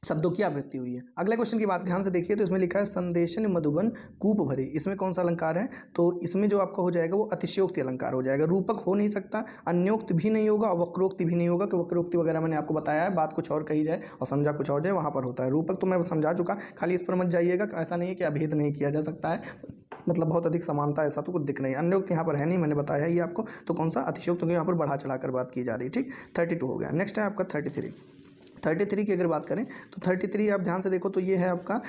शब्दों की आवृत्ति हुई है अगले क्वेश्चन की बात ध्यान से देखिए तो इसमें लिखा है संदेशन मधुबन कूप भरे इसमें कौन सा अलंकार है तो इसमें जो आपका हो जाएगा वो अतिशयोक्ति अलंकार हो जाएगा रूपक हो नहीं सकता अन्योक्त भी नहीं होगा और वक्रोक्ति भी नहीं होगा कि वक्रोक्ति वगैरह मैंने आपको बताया है बात कुछ और कही जाए और समझा कुछ और जाए वहाँ पर होता है रूपक तो मैं समझा चुका खाली इस पर मत जाइएगा ऐसा नहीं है कि अभेद नहीं किया जा सकता है मतलब बहुत अधिक समानता ऐसा तो कुछ दिख नहीं अन्योक्त यहाँ पर है नहीं मैंने बताया ये आपको तो कौन सा अतिशयोक्त तो यहाँ पर बढ़ा चढ़ाकर बात की जा रही ठीक थर्टी हो गया नेक्स्ट है आपका थर्टी थर्टी थ्री की अगर बात करें तो थर्टी थ्री आप ध्यान से देखो तो ये है आपका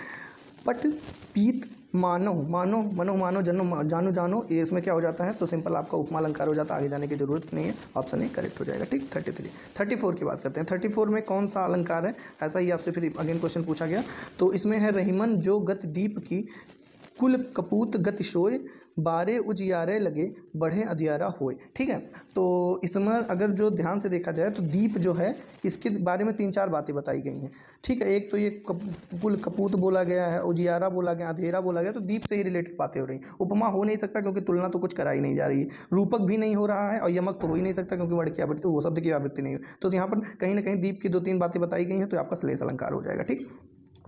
पट पीत मानो मानो मनो मानो जनो जानो जानो ये इसमें क्या हो जाता है तो सिंपल आपका उपमा अलंकार हो जाता है आगे जाने की जरूरत नहीं है ऑप्शन ए करेक्ट हो जाएगा ठीक थर्टी थ्री थर्टी फोर की बात करते हैं थर्टी फोर में कौन सा अलंकार है ऐसा ही आपसे फिर अगेन क्वेश्चन पूछा गया तो इसमें है रहीमन जो गत दीप की कुल कपूत गत शोर बारे उजियारे लगे बढ़े अधियारा होए ठीक है तो इसमें अगर जो ध्यान से देखा जाए तो दीप जो है इसके बारे में तीन चार बातें बताई गई हैं ठीक है एक तो ये कुल कपूत बोला गया है उजियारा बोला गया अंधेरा बोला गया तो दीप से ही रिलेटेड बातें हो रही हैं उपमा हो नहीं सकता क्योंकि तुलना तो कुछ कराई नहीं जा रही है रूपक भी नहीं हो रहा है और यमक तो हो ही नहीं सकता क्योंकि वर्ड की आवृत्ति वो शब्द की आवृत्ति नहीं हो तो यहाँ पर कहीं ना कहीं दीप की दो तीन बातें बताई गई हैं तो आपका श्लेष अलंकार हो जाएगा ठीक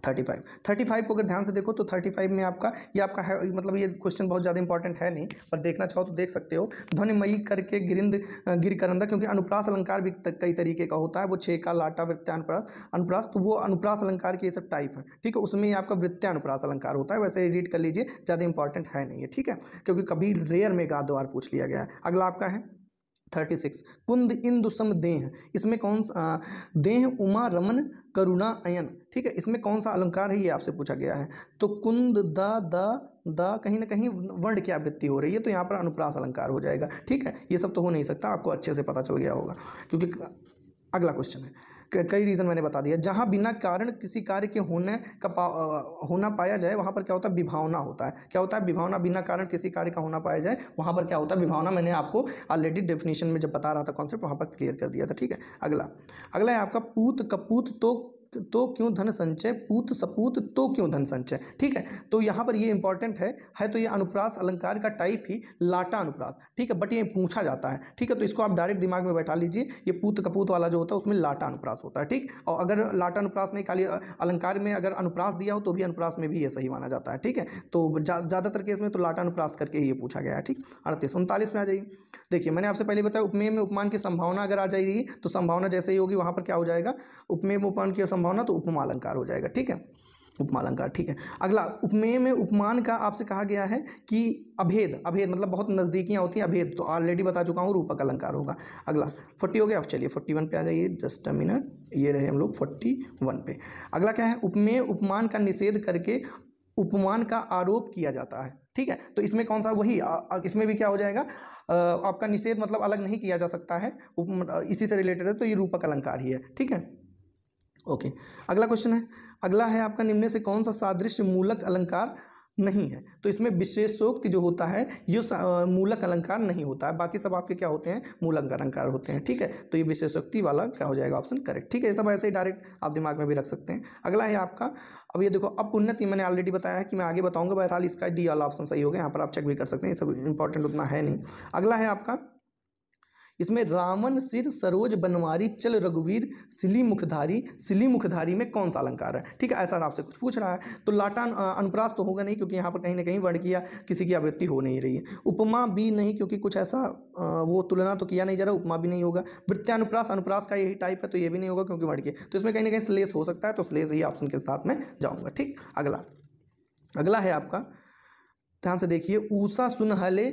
थर्टी फाइव थर्टी फाइव को अगर ध्यान से देखो तो थर्टी फाइव में आपका ये आपका है मतलब ये क्वेश्चन बहुत ज़्यादा इंपॉर्टेंट है नहीं पर देखना चाहो तो देख सकते हो ध्वनिमयी करके गिरिंद गिर करंदा क्योंकि अनुप्रास अलंकार भी कई तरीके का होता है वो छेका का लाटा वृत्त्यानुप्रास अनुप्रास तो वो अनुप्रास अलंकार के ये सब टाइप है ठीक है उसमें आपका वृत्त्यानुप्रास अलंकार होता है वैसे रीड कर लीजिए ज़्यादा इंपॉर्टेंट है नहीं है ठीक है क्योंकि कभी रेयर में गा दो पूछ लिया गया है अगला आपका है थर्टी सिक्स कुंद इंदुसम देह इसमें कौन सा देह उमा रमन करुणा अयन ठीक है इसमें कौन सा अलंकार है ये आपसे पूछा गया है तो कुंद द द द कहीं ना कहीं वर्ण की आवृत्ति हो रही है तो यहाँ पर अनुप्रास अलंकार हो जाएगा ठीक है ये सब तो हो नहीं सकता आपको अच्छे से पता चल गया होगा क्योंकि अगला क्वेश्चन है कई रीज़न मैंने बता दिया जहाँ बिना कारण किसी कार्य के होने का पा, होना पाया जाए वहाँ पर क्या होता है विभावना होता है क्या होता है विभावना बिना कारण किसी कार्य का होना पाया जाए वहाँ पर क्या होता है विभावना मैंने आपको ऑलरेडी डेफिनेशन में जब बता रहा था कॉन्सेप्ट वहाँ पर क्लियर कर दिया था ठीक है अगला अगला है आपका पूत कपूत तो तो क्यों धन संचय पूत सपूत तो क्यों धन संचय ठीक है तो यहाँ पर ये इंपॉर्टेंट है है तो ये अनुप्रास अलंकार का टाइप ही लाटा अनुप्रास ठीक है बट ये पूछा जाता है ठीक है तो इसको आप डायरेक्ट दिमाग में बैठा लीजिए ये पूत कपूत वाला जो होता है उसमें लाटा अनुप्रास होता है ठीक और अगर लाटा अनुप्रास नहीं खाली अलंकार में अगर अनुप्रास दिया हो तो भी अनुप्रास में भी ये सही माना जाता है ठीक है तो ज़्यादातर केस में तो लाटा अनुप्रास करके ही ये पूछा गया है ठीक अड़तीस उनतालीस में आ जाइए देखिए मैंने आपसे पहले बताया उपमेय में उपमान की संभावना अगर आ जाएगी तो संभावना जैसे ही होगी वहाँ पर क्या हो जाएगा उपमेय में उपमान की संभावना तो उपमा अलंकार हो जाएगा ठीक है उपमा अलंकार ठीक है अगला उपमेय में उपमान का आपसे कहा गया है कि अभेद अभेद मतलब बहुत नजदीकियां होती हैं अभेद तो ऑलरेडी बता चुका हूँ रूपक अलंकार होगा अगला फोर्टी हो गया अब चलिए फोर्टी वन पे आ जाइए जस्ट अ मिनट ये रहे हम लोग फोर्टी वन पे अगला क्या है उपमेय उपमान का निषेध करके उपमान का आरोप किया जाता है ठीक है तो इसमें कौन सा वही इसमें भी क्या हो जाएगा आपका निषेध मतलब अलग नहीं किया जा सकता है इसी से रिलेटेड है तो ये रूपक अलंकार ही है ठीक है ओके अगला क्वेश्चन है अगला है आपका निम्न से कौन सा सादृश्य मूलक अलंकार नहीं है तो इसमें विशेषोक्ति जो होता है ये मूलक अलंकार नहीं होता है बाकी सब आपके क्या होते हैं मूलक अलंकार होते हैं ठीक है तो ये विशेषोक्ति वाला क्या हो जाएगा ऑप्शन करेक्ट ठीक है सब ऐसे ही डायरेक्ट आप दिमाग में भी रख सकते हैं अगला है आपका अब ये देखो अब उन्नति मैंने ऑलरेडी बताया है कि मैं आगे बताऊंगा बहरहाल इसका डी वाला ऑप्शन सही हो गया यहाँ पर आप चेक भी कर सकते हैं ये सब इंपॉर्टेंट उतना है नहीं अगला है आपका इसमें रावण सिर सरोज बनवारी चल रघुवीर सिली मुखधारी सिली मुखधारी में कौन सा अलंकार है ठीक है ऐसा आपसे कुछ पूछ रहा है तो लाटान अनुप्रास तो होगा नहीं क्योंकि यहाँ पर कहीं ना कहीं वर्ण किया किसी की आवृत्ति हो नहीं रही है उपमा भी नहीं क्योंकि कुछ ऐसा वो तुलना तो किया नहीं जा रहा उपमा भी नहीं होगा वृत्यानुप्रास अनुप्रास का यही टाइप है तो ये भी नहीं होगा क्योंकि वर्ण किया तो इसमें कहीं ना कहीं स्लेस हो सकता है तो स्लेस ही ऑप्शन के साथ में जाऊँगा ठीक अगला अगला है आपका ध्यान से देखिए ऊषा सुनहले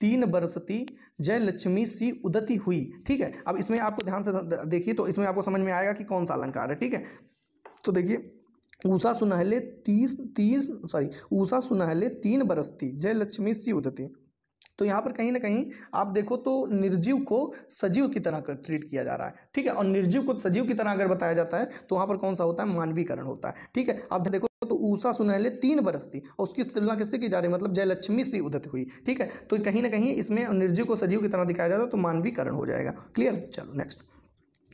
तीन बरसती जय लक्ष्मी सी उदती हुई ठीक है अब इसमें आपको ध्यान से देखिए तो इसमें आपको समझ में आएगा कि कौन सा अलंकार है ठीक है तो देखिए ऊषा सुनहले तीस तीस सॉरी ऊषा सुनहले तीन बरसती जय लक्ष्मी सी उदती तो यहाँ पर कहीं ना कहीं आप देखो तो निर्जीव को सजीव की तरह कर ट्रीट किया जा रहा है ठीक है और निर्जीव को सजीव की तरह अगर बताया जाता है तो वहाँ पर कौन सा होता है मानवीकरण होता है ठीक है अब देखो तो ऊषा सुनहले तीन बरस थी और उसकी तुलना किससे की जा रही मतलब जयलक्ष्मी से उदत हुई ठीक है तो कहीं ना कहीं इसमें निर्जीव को सजीव की तरह दिखाया जाता तो मानवीकरण हो जाएगा क्लियर चलो नेक्स्ट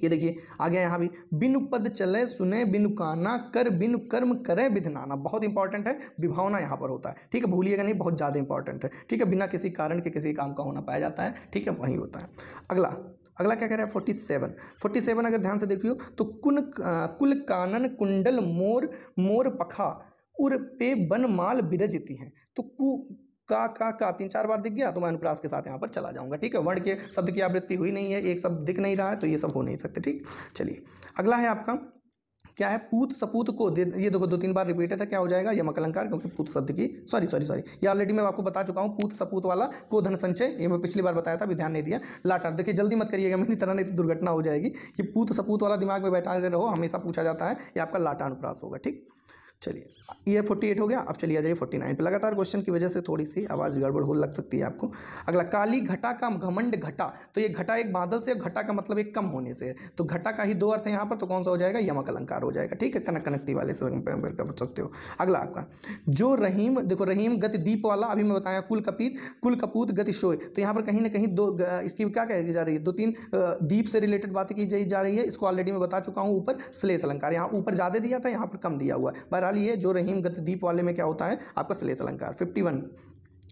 ये देखिए आ गया यहाँ भी बिन पद चले सुने बिन काना कर बिन कर्म करे विधनाना बहुत इंपॉर्टेंट है विभावना यहाँ पर होता है ठीक है भूलिएगा नहीं बहुत ज़्यादा इंपॉर्टेंट है ठीक है बिना किसी कारण के किसी काम का होना पाया जाता है ठीक है वही होता है अगला अगला क्या कह रहा है फोर्टी सेवन फोर्टी सेवन अगर ध्यान से देखियो तो कुन कुल कानन कुंडल मोर मोर पखा उर पे बन माल बिरजती हैं तो कु का का का तीन चार बार दिख गया तो मैं अनुप्रास के साथ यहाँ पर चला जाऊँगा ठीक है वर्ण के शब्द की आवृत्ति हुई नहीं है एक शब्द दिख नहीं रहा है तो ये सब हो नहीं सकते ठीक चलिए अगला है आपका क्या है पूत सपूत को दे ये देखो दो तीन बार रिपीटेड है क्या हो जाएगा यमक अलंकार क्योंकि पूत शब्द की सॉरी सॉरी सॉरी ये ऑलरेडी मैं आपको बता चुका हूँ पूत सपूत वाला को धन संचय ये मैं पिछली बार बताया था अभी ध्यान नहीं दिया लाटर देखिए जल्दी मत करिएगा मेरी तरह नहीं तो दुर्घटना हो जाएगी कि पूत सपूत वाला दिमाग में बैठा रहो हमेशा पूछा जाता है ये आपका लाटा अनुप्रास होगा ठीक चलिए ये फोर्टी एट हो गया अब चलिए आ जाइए फोर्टी नाइन पर लगातार क्वेश्चन की वजह से थोड़ी सी आवाज़ गड़बड़ हो लग सकती है आपको अगला काली घटा का घमंड घटा तो ये घटा एक बादल से घटा का मतलब एक कम होने से है तो घटा का ही दो अर्थ है यहाँ पर तो कौन सा हो जाएगा यमक अलंकार हो जाएगा ठीक है कनक कनकती वाले से कर सकते हो अगला आपका जो रहीम देखो रहीम गति दीप वाला अभी मैं बताया कुल कपीत कुल कपूत गति शोय तो यहाँ पर कहीं ना कहीं दो इसकी क्या कही जा रही है दो तीन दीप से रिलेटेड बातें की जा रही है इसको ऑलरेडी मैं बता चुका हूँ ऊपर स्लेस अलंकार यहाँ ऊपर ज़्यादा दिया था यहाँ पर कम दिया हुआ है हटा लिए जो रहीम गत दीप वाले में क्या होता है आपका सलेस अलंकार फिफ्टी वन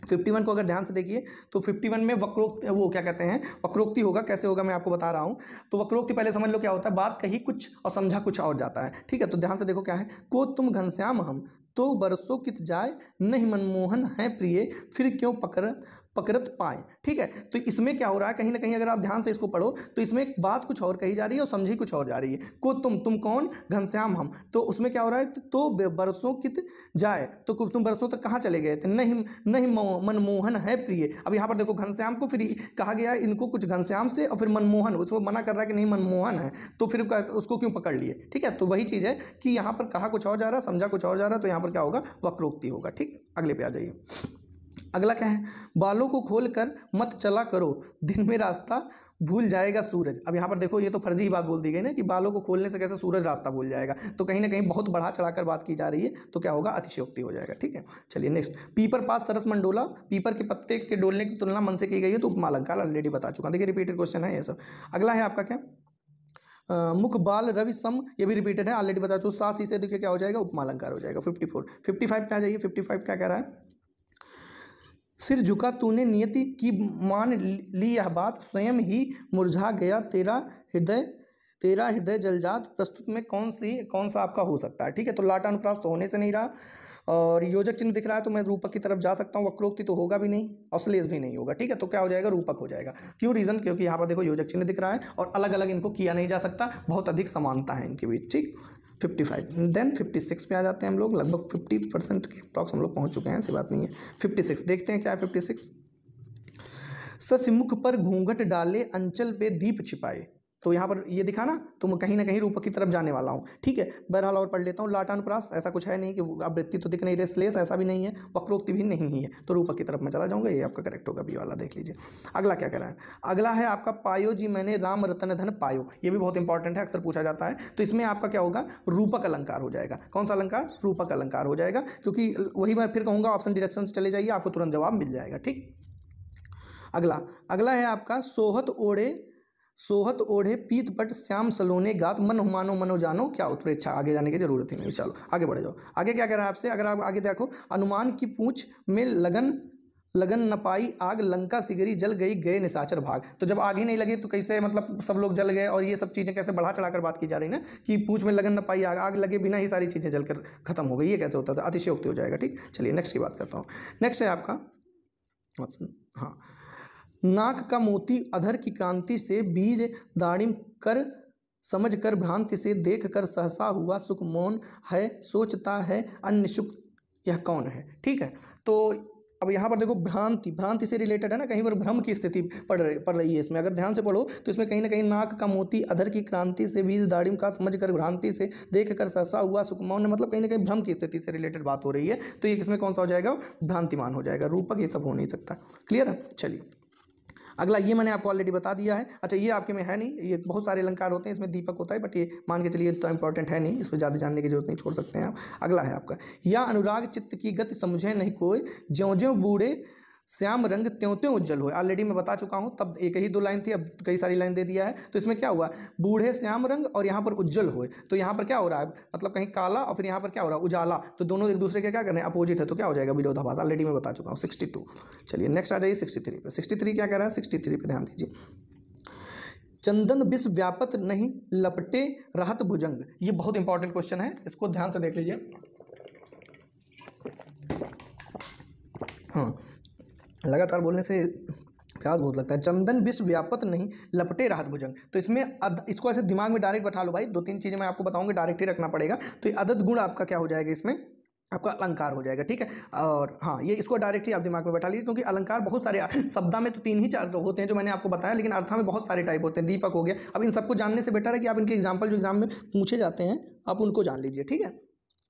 फिफ्टी वन को अगर ध्यान से देखिए तो फिफ्टी वन में वक्रोक्त वो क्या कहते हैं वक्रोक्ति होगा कैसे होगा मैं आपको बता रहा हूँ तो वक्रोक्ति पहले समझ लो क्या होता है बात कही कुछ और समझा कुछ और जाता है ठीक है तो ध्यान से देखो क्या है को तुम घनश्याम हम तो बरसों कित जाए नहीं मनमोहन है प्रिय फिर क्यों पकड़ पकड़त पाए ठीक है तो इसमें क्या हो रहा है कहीं ना कहीं अगर आप ध्यान से इसको पढ़ो तो इसमें बात कुछ और कही जा रही है और समझी कुछ और जा रही है को तुम तुम कौन घनश्याम हम तो उसमें क्या हो रहा है तो बरसों कित जाए तो तुम बरसों तक कहाँ चले गए थे नहीं नहीं मनमोहन है प्रिय अब यहाँ पर देखो घनश्याम को फिर कहा गया इनको कुछ घनश्याम से और फिर मनमोहन उसको मना कर रहा है कि नहीं मनमोहन है तो फिर उसको क्यों पकड़ लिए ठीक है तो वही चीज़ है कि यहाँ पर कहा कुछ और जा रहा समझा कुछ और जा रहा तो यहाँ पर क्या होगा वक्रोक्ति होगा ठीक अगले पे आ जाइए अगला क्या है बालों को खोल कर मत चला करो दिन में रास्ता भूल जाएगा सूरज अब यहाँ पर देखो ये तो फर्जी ही बात बोल दी गई ना कि बालों को खोलने से कैसे सूरज रास्ता भूल जाएगा तो कहीं ना कहीं बहुत बढ़ा चढ़ाकर बात की जा रही है तो क्या होगा अतिशयोक्ति हो जाएगा ठीक है चलिए नेक्स्ट पीपर पास सरस मंडोला पीपर के पत्ते के डोलने की तुलना मन से की गई है तो उपमा अलंकार ऑलरेडी बता चुका देखिए रिपीटेड क्वेश्चन है ये सब अगला है आपका क्या मुख बाल रवि सम ये भी रिपीटेड है ऑलरेडी बता चुका सास इसे देखिए क्या हो जाएगा उपमा अलंकार हो जाएगा फिफ्टी फोर फिफ्टी फाइव क्या आ जाइए फिफ्टी फाइव क्या कह रहा है सिर झुका तूने नियति की मान ली यह बात स्वयं ही मुरझा गया तेरा हृदय तेरा हृदय जलजात प्रस्तुत में कौन सी कौन सा आपका हो सकता है ठीक है तो लाटा अनुप्रास्त तो होने से नहीं रहा और योजक चिन्ह दिख रहा है तो मैं रूपक की तरफ जा सकता हूँ वक्रोक्ति तो होगा भी नहीं और भी नहीं होगा ठीक है तो क्या हो जाएगा रूपक हो जाएगा क्यों रीज़न क्योंकि यहाँ पर देखो योजक चिन्ह दिख रहा है और अलग अलग इनको किया नहीं जा सकता बहुत अधिक समानता है इनके बीच ठीक fifty five then fifty six पे आ जाते हैं हम लोग लगभग फिफ्टी परसेंट के अप्रॉक्स हम लोग पहुंच चुके हैं ऐसी बात नहीं है फिफ्टी सिक्स देखते हैं क्या है फिफ्टी सिक्स सचमुख पर घूंघट डाले अंचल पे दीप छिपाए तो यहाँ पर ये दिखा ना तो मैं कहीं ना कहीं रूपक की तरफ जाने वाला हूँ ठीक है बहरहाल और पढ़ लेता हूँ लाटानुप्रास ऐसा कुछ है नहीं कि आवृत्ति तो दिख नहीं रेसलेस ऐसा भी नहीं है वक्रोक्ति भी नहीं है तो रूपक की तरफ मैं चला जाऊँगा ये आपका करेक्ट होगा बी वाला देख लीजिए अगला क्या कह रहा है अगला है आपका पायो जी मैंने राम रतन धन पायो ये भी बहुत इंपॉर्टेंट है अक्सर पूछा जाता है तो इसमें आपका क्या होगा रूपक अलंकार हो जाएगा कौन सा अलंकार रूपक अलंकार हो जाएगा क्योंकि वही मैं फिर कहूँगा ऑप्शन डिरेक्शन चले जाइए आपको तुरंत जवाब मिल जाएगा ठीक अगला अगला है आपका सोहत ओढ़े सोहत ओढ़े पीत पट श्याम सलोने गात मन मानो मनो जानो क्या उत्प्रेक्षा आगे जाने की जरूरत ही नहीं चलो आगे बढ़ जाओ आगे क्या कह रहा है आपसे अगर आप आगे देखो अनुमान की पूछ में लगन लगन न पाई आग लंका सिगरी जल गई गए निशाचर भाग तो जब आग ही नहीं लगी तो कैसे मतलब सब लोग जल गए और ये सब चीज़ें कैसे बढ़ा चढ़ाकर बात की जा रही है ना कि पूछ में लगन न पाई आग आग लगे बिना ही सारी चीज़ें जलकर खत्म हो गई ये कैसे होता था अतिशयोक्ति हो जाएगा ठीक चलिए नेक्स्ट की बात करता हूँ नेक्स्ट है आपका ऑप्शन हाँ नाक का मोती अधर की क्रांति से बीज दाड़िम कर समझ कर भ्रांति से देख कर सहसा हुआ सुख मौन है सोचता है अन्य सुख यह कौन है ठीक है तो अब यहाँ पर देखो भ्रांति भ्रांति से रिलेटेड है ना कहीं पर भ्रम की स्थिति पड़ रही पड़ रही है इसमें अगर ध्यान से पढ़ो तो इसमें कहीं ना कहीं नाक का मोती अधर की क्रांति से बीज दाड़िम का समझ कर भ्रांति से देख कर सहसा हुआ सुकमौन मतलब कहीं ना कहीं भ्रम की स्थिति से रिलेटेड बात हो रही है तो ये इसमें कौन सा हो जाएगा भ्रांतिमान हो जाएगा रूपक ये सब हो नहीं सकता क्लियर है चलिए अगला ये मैंने आपको ऑलरेडी बता दिया है अच्छा ये आपके में है नहीं ये बहुत सारे अलंकार होते हैं इसमें दीपक होता है बट ये मान के चलिए तो इंपॉर्टेंट है नहीं इस पर ज़्यादा जानने की जरूरत नहीं छोड़ सकते हैं आप अगला है आपका या अनुराग चित्त की गति समझे नहीं कोई ज्यो ज्यो बूढ़े श्याम रंग त्यों त्यों उज्जवल हुए ऑलरेडी मैं बता चुका हूँ तब एक ही दो लाइन थी अब कई सारी लाइन दे दिया है तो इसमें क्या हुआ बूढ़े श्याम रंग और यहाँ पर उज्जवल हुए तो यहाँ पर क्या हो रहा है मतलब कहीं काला और फिर यहाँ पर क्या हो रहा है उजाला तो दोनों एक दूसरे के क्या कर रहे हैं अपोजिट है तो क्या हो जाएगा विरोधाभास ऑलरेडी मैं बता चुका हूँ सिक्सटी टू चलिए नेक्स्ट आ जाइए सिक्सटी थ्री पर सिक्सटी थ्री क्या कह रहा है सिक्सटी थ्री ध्यान दीजिए चंदन विश्व व्यापत नहीं लपटे राहत भुजंग ये बहुत इंपॉर्टेंट क्वेश्चन है इसको ध्यान से देख लीजिए हाँ लगातार बोलने से प्यास बहुत लगता है चंदन विश्व व्यापत नहीं लपटे राहत भुजंग तो इसमें अद, इसको ऐसे दिमाग में डायरेक्ट बैठा लो भाई दो तीन चीज़ें मैं आपको बताऊंगी डायरेक्ट ही रखना पड़ेगा तो ये अदद गुण आपका क्या हो जाएगा इसमें आपका अलंकार हो जाएगा ठीक है और हाँ ये इसको डायरेक्टली आप दिमाग में बैठा लीजिए क्योंकि अलंकार बहुत सारे शब्दा में तो तीन ही चार होते हैं जो मैंने आपको बताया लेकिन अर्था में बहुत सारे टाइप होते हैं दीपक हो गया अब इन सबको जानने से बेटर है कि आप इनके एग्जाम्पल जो एग्जाम में पूछे जाते हैं आप उनको जान लीजिए ठीक है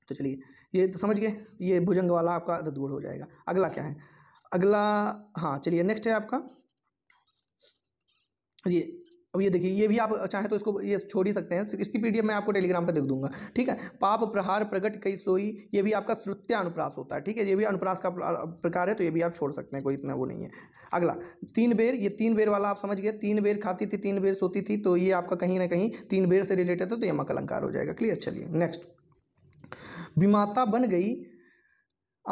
तो चलिए ये तो समझ गए ये भुजंग वाला आपका दूर हो जाएगा अगला क्या है अगला हाँ चलिए नेक्स्ट है आपका ये अब ये देखिए ये भी आप चाहें तो इसको ये छोड़ ही सकते हैं इसकी पीडीएफ मैं आपको टेलीग्राम पर देख दूंगा ठीक है पाप प्रहार प्रगट कई सोई ये भी आपका श्रुत्या अनुप्रास होता है ठीक है ये भी अनुप्रास का प्रकार है तो ये भी आप छोड़ सकते हैं कोई इतना वो नहीं है अगला तीन बेर ये तीन बेर वाला आप समझ गए तीन बेर खाती थी तीन बेर सोती थी तो ये आपका कहीं ना कहीं तीन बेर से रिलेटेड है तो यमा अलंकार हो जाएगा क्लियर चलिए नेक्स्ट विमाता बन गई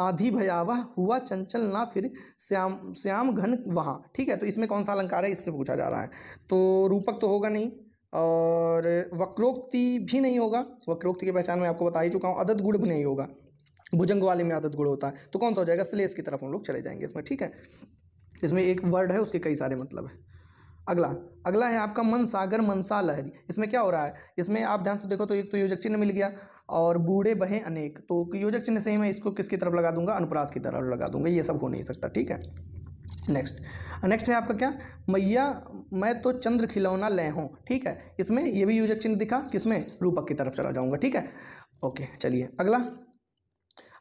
आधी भयावह हुआ चंचल ना फिर श्याम श्याम घन वहाँ ठीक है तो इसमें कौन सा अलंकार है इससे पूछा जा रहा है तो रूपक तो होगा नहीं और वक्रोक्ति भी नहीं होगा वक्रोक्ति की पहचान मैं आपको बता ही चुका हूँ अदत गुड़ भी नहीं होगा भुजंग वाले में आदत गुड़ होता है तो कौन सा हो जाएगा स्लेस की तरफ हम लोग चले जाएंगे इसमें ठीक है इसमें एक वर्ड है उसके कई सारे मतलब है अगला अगला है आपका मन सागर मनसा लहरी इसमें क्या हो रहा है इसमें आप ध्यान से देखो तो एक तो योजक चिन्ह मिल गया और बूढ़े बहे अनेक तो योजक चिन्ह से ही मैं इसको किसकी तरफ लगा दूंगा अनुप्रास की तरफ लगा दूंगा ये सब हो नहीं सकता ठीक है नेक्स्ट नेक्स्ट है आपका क्या मैया मैं तो चंद्र खिलौना लय हूँ ठीक है इसमें ये भी योजक चिन्ह दिखा किसमें रूपक की तरफ चला जाऊँगा ठीक है ओके चलिए अगला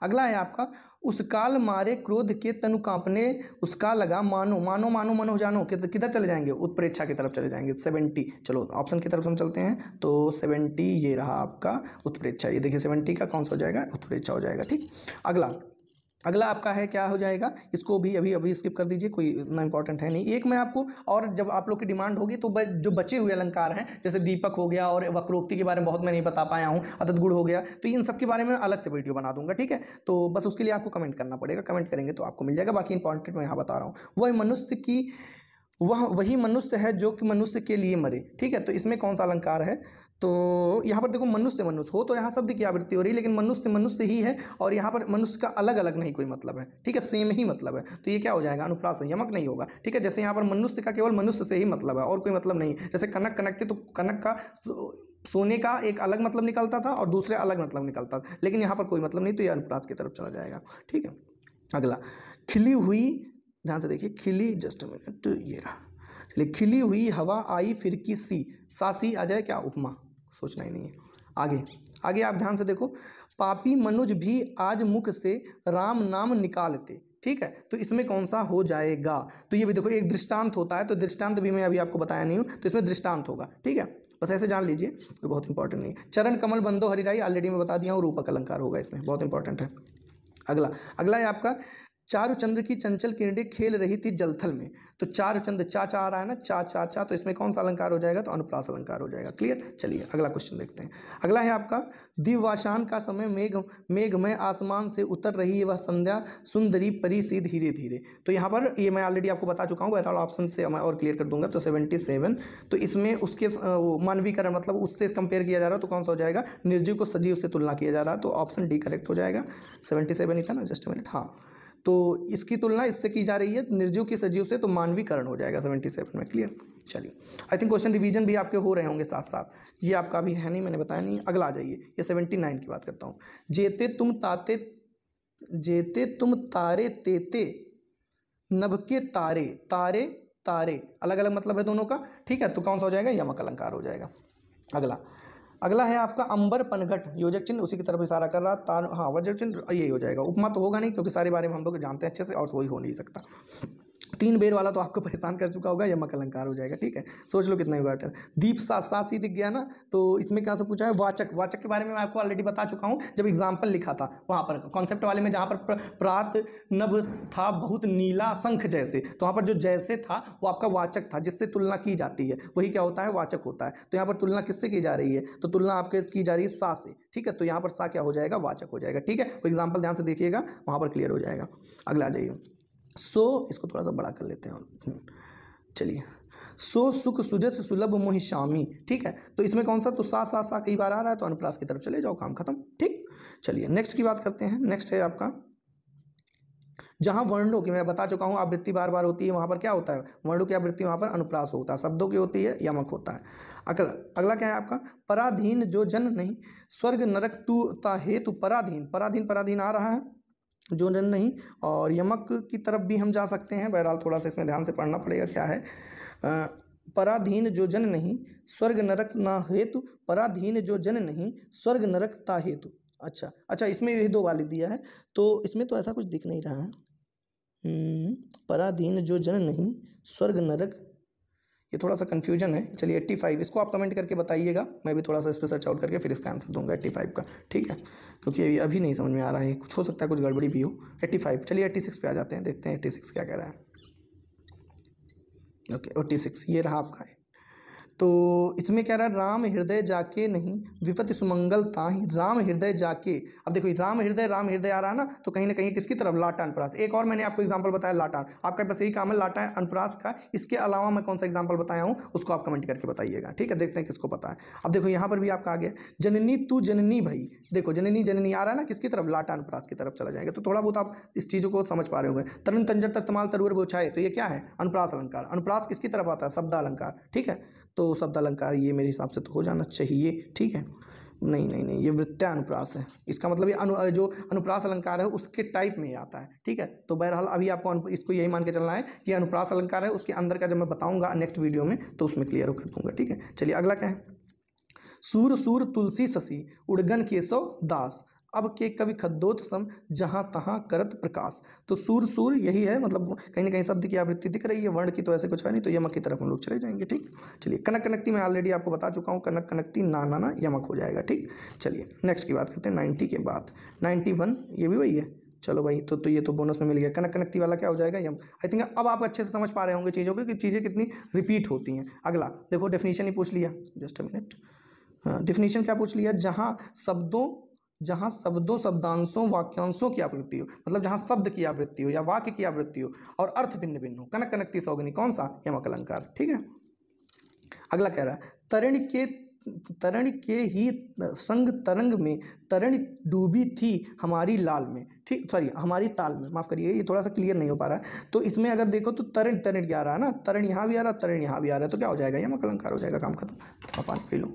अगला है आपका उसकाल मारे क्रोध के तनु कांपने उसका लगा मानो मानो मानो मानो जानो किधर चले जाएंगे उत्प्रेक्षा की तरफ चले जाएंगे सेवेंटी चलो ऑप्शन की तरफ हम चलते हैं तो सेवेंटी ये रहा आपका उत्प्रेक्षा ये देखिए सेवेंटी का कौन सा हो जाएगा उत्प्रेक्षा हो जाएगा ठीक अगला अगला आपका है क्या हो जाएगा इसको भी अभी अभी स्किप कर दीजिए कोई इतना इंपॉर्टेंट है नहीं एक मैं आपको और जब आप लोग की डिमांड होगी तो जो बचे हुए अलंकार हैं जैसे दीपक हो गया और वक्रोक्ति के बारे में बहुत मैं नहीं बता पाया हूँ अदत गुड़ हो गया तो इन सब के बारे में अलग से वीडियो बना दूंगा ठीक है तो बस उसके लिए आपको कमेंट करना पड़ेगा कमेंट करेंगे तो आपको मिल जाएगा बाकी इंपॉर्टेंट मैं यहाँ बता रहा हूँ वह मनुष्य की वह वही मनुष्य है जो कि मनुष्य के लिए मरे ठीक है तो इसमें कौन सा अलंकार है तो यहाँ पर देखो मनुष्य मनुष्य हो तो यहाँ शब्द की आवृत्ति हो रही है लेकिन मनुष्य मनुष्य ही है और यहाँ पर मनुष्य का अलग अलग नहीं कोई मतलब है ठीक है सेम ही मतलब है तो ये क्या हो जाएगा अनुप्रास यमक नहीं होगा ठीक है जैसे यहाँ पर मनुष्य का केवल मनुष्य से ही मतलब है और कोई मतलब नहीं जैसे कनक थे तो कनक का सोने का एक अलग मतलब निकलता था और दूसरे अलग मतलब निकलता था लेकिन यहाँ पर कोई मतलब नहीं तो ये अनुप्रास की तरफ चला जाएगा ठीक है अगला खिली हुई ध्यान से देखिए खिली जस्ट मिनट ये रहा चलिए खिली हुई हवा आई फिरकी सी सासी आ जाए क्या उपमा सोचना ही नहीं है आगे आगे आप ध्यान से देखो पापी मनुज भी आज मुख से राम नाम निकालते ठीक है तो इसमें कौन सा हो जाएगा तो ये भी देखो एक दृष्टांत होता है तो दृष्टांत भी मैं अभी आपको बताया नहीं हूँ तो इसमें दृष्टांत होगा ठीक है बस ऐसे जान लीजिए तो बहुत इंपॉर्टेंट नहीं है चरण कमल बंदो हरिराई ऑलरेडी मैं बता दिया हूँ रूपक अलंकार होगा इसमें बहुत इंपॉर्टेंट है अगला अगला है आपका चारुचंद्र की चंचल किरणें खेल रही थी जलथल में तो चंद्र चा चा आ रहा है ना चा चा चा तो इसमें कौन सा अलंकार हो जाएगा तो अनुप्रास अलंकार हो जाएगा क्लियर चलिए अगला क्वेश्चन देखते हैं अगला है आपका दिवाशान का समय मेघ मेघमय आसमान से उतर रही है वह संध्या सुंदरी परी सी धीरे धीरे तो यहाँ पर ये मैं ऑलरेडी आपको बता चुका हूँ बहरहाल ऑप्शन से मैं और क्लियर कर दूंगा तो सेवेंटी सेवन तो इसमें उसके मानवीकरण मतलब उससे कंपेयर किया जा रहा है तो कौन सा हो जाएगा निर्जीव को सजीव से तुलना किया जा रहा है तो ऑप्शन डी करेक्ट हो जाएगा सेवेंटी सेवन ही था ना जस्ट मिनट हाँ तो इसकी तुलना इससे की जा रही है निर्जीव की सजीव से तो मानवीकरण हो जाएगा सेवेंटी सेवन में क्लियर चलिए आई थिंक क्वेश्चन रिवीजन भी आपके हो रहे होंगे साथ साथ ये आपका अभी है नहीं मैंने बताया नहीं अगला आ जाइए ये सेवेंटी नाइन की बात करता हूँ जेते तुम ताते जेते तुम तारे तेते नभ के तारे तारे तारे अलग अलग मतलब है दोनों का ठीक है तो कौन सा हो जाएगा यमक अलंकार हो जाएगा अगला अगला है आपका अंबर पनघट योजक चिन्ह उसी की तरफ इशारा कर रहा तार हाँ वजक चिन्ह यही हो जाएगा उपमा तो होगा नहीं क्योंकि सारे बारे में हम लोग जानते हैं अच्छे से और वही हो नहीं सकता तीन बेर वाला तो आपको परेशान कर चुका होगा यमक अलंकार हो जाएगा ठीक है सोच लो कितना इंपॉर्टेंट दीप सा दिख गया ना तो इसमें क्या से पूछा है वाचक वाचक के बारे में मैं आपको ऑलरेडी बता चुका हूँ जब एग्जाम्पल लिखा था वहाँ पर कॉन्सेप्ट वाले में जहाँ पर प्रात नभ था बहुत नीला शंख जैसे तो वहाँ पर जो जैसे था वो आपका वाचक था जिससे तुलना की जाती है वही क्या होता है वाचक होता है तो यहाँ पर तुलना किससे की जा रही है तो तुलना आपके की जा रही है सा से ठीक है तो यहाँ पर सा क्या हो जाएगा वाचक हो जाएगा ठीक है वो तो एग्जाम्पल ध्यान से देखिएगा वहाँ पर क्लियर हो जाएगा अगला जाइए सो so, इसको थोड़ा सा बड़ा कर लेते हैं हम्म, चलिए सो सुख सुजस सुलभ मोहि शामी ठीक है तो इसमें कौन सा तो सा सा सा कई बार आ रहा है तो अनुप्रास की तरफ चले जाओ काम खत्म ठीक चलिए नेक्स्ट की बात करते हैं नेक्स्ट है आपका जहां वर्णों की मैं बता चुका हूं आवृत्ति बार बार होती है वहां पर क्या होता है वर्णों की आवृत्ति वहां पर अनुप्रास होता है शब्दों की होती है यमक होता है अगला अगला क्या है आपका पराधीन जो जन नहीं स्वर्ग नरक तू ता हेतु पराधीन पराधीन पराधीन आ रहा है जोन नहीं और यमक की तरफ भी हम जा सकते हैं बहरहाल थोड़ा सा इसमें ध्यान से पढ़ना पड़ेगा क्या है पराधीन जो जन नहीं स्वर्ग नरक ना हेतु पराधीन जो जन नहीं स्वर्ग नरक ता हेतु अच्छा अच्छा इसमें यही दो वाली दिया है तो इसमें तो ऐसा कुछ दिख नहीं रहा है हम्म, पराधीन जो जन नहीं स्वर्ग नरक ये थोड़ा सा कन्फ्यूजन है चलिए एट्टी फाइव इसको आप कमेंट करके बताइएगा मैं भी थोड़ा सा इस पर सर्च आउट करके फिर इसका आंसर दूंगा एट्टी फाइव का ठीक है क्योंकि अभी अभी नहीं समझ में आ रहा है कुछ हो सकता है कुछ गड़बड़ी भी हो एट्टी फाइव चलिए एट्टी सिक्स पे आ जाते हैं देखते हैं एट्टी सिक्स क्या कह रहा है ओके एट्टी सिक्स ये रहा आपका है तो इसमें कह रहा है राम हृदय जाके नहीं विपति सुमंगल ताही राम हृदय जाके अब देखो राम हृदय राम हृदय आ रहा है ना तो कहीं ना कहीं किसकी तरफ लाटा अनुप्रास एक और मैंने आपको एग्जाम्पल बताया लाटान आपका पास यही काम है लाटा अनुप्रास का इसके अलावा मैं कौन सा एग्जाम्पल बताया हूँ उसको आप कमेंट करके बताइएगा ठीक है देखते हैं किसको पता है अब देखो यहाँ पर भी आपका आ गया जननी तू जननी भाई देखो जननी जननी आ रहा है ना किसकी तरफ लाटा अनुप्रास की तरफ चला जाएगा तो थोड़ा बहुत आप इस चीज़ों को समझ पा रहे होंगे तरुण तंजर तक तमाल तरुवर बोछाए तो ये क्या है अनुप्रास अलंकार अनुप्रास किसकी तरफ आता है शब्द अलंकार ठीक है तो शब्द अलंकार ये मेरे हिसाब से तो हो जाना चाहिए ठीक है नहीं नहीं नहीं ये वृत्तानुप्रास है इसका मतलब ये अनु जो अनुप्रास अलंकार है उसके टाइप में आता है ठीक है तो बहरहाल अभी आपको इसको यही मान के चलना है कि अनुप्रास अलंकार है उसके अंदर का जब मैं बताऊंगा नेक्स्ट वीडियो में तो उसमें क्लियर कर दूंगा ठीक है चलिए अगला क्या है सूर सूर तुलसी शशि उड़गन केशव दास अब के कवि खद्दोत्सम जहाँ तहाँ करत प्रकाश तो सूर सूर यही है मतलब कहीं ना कहीं शब्द की आवृत्ति दिख रही है वर्ण की तो ऐसे कुछ है नहीं तो यमक की तरफ हम लोग चले जाएंगे ठीक चलिए कनक कनकती मैं ऑलरेडी आपको बता चुका हूँ कनक कनकती ना ना ना यमक हो जाएगा ठीक चलिए नेक्स्ट की बात करते हैं नाइन्टी के बाद नाइन्टी वन ये भी वही है चलो भाई तो तो ये तो बोनस में मिल गया कनक कनकती वाला क्या हो जाएगा यम आई थिंक अब आप अच्छे से समझ पा रहे होंगे चीज़ों को कि चीज़ें कितनी रिपीट होती हैं अगला देखो डेफिनेशन ही पूछ लिया जस्ट अ मिनट डेफिनेशन क्या पूछ लिया जहाँ शब्दों जहाँ शब्दों शब्दांशों वाक्यांशों की आवृत्ति हो मतलब जहाँ शब्द की आवृत्ति हो या वाक्य की आवृत्ति हो और अर्थ भिन्न भिन्न हो कनक कनकती सौगनी कौन सा यमक अलंकार ठीक है अगला कह रहा है तरण के तरण के ही संग तरंग में तरण डूबी थी हमारी लाल में ठीक सॉरी हमारी ताल में माफ़ करिए ये थोड़ा सा क्लियर नहीं हो पा रहा है तो इसमें अगर देखो तो तरण तरण आ रहा है ना तरण यहाँ भी आ रहा है तरण यहाँ भी आ रहा है तो क्या हो जाएगा यमक अलंकार हो जाएगा काम खत्म पानी पी लूँ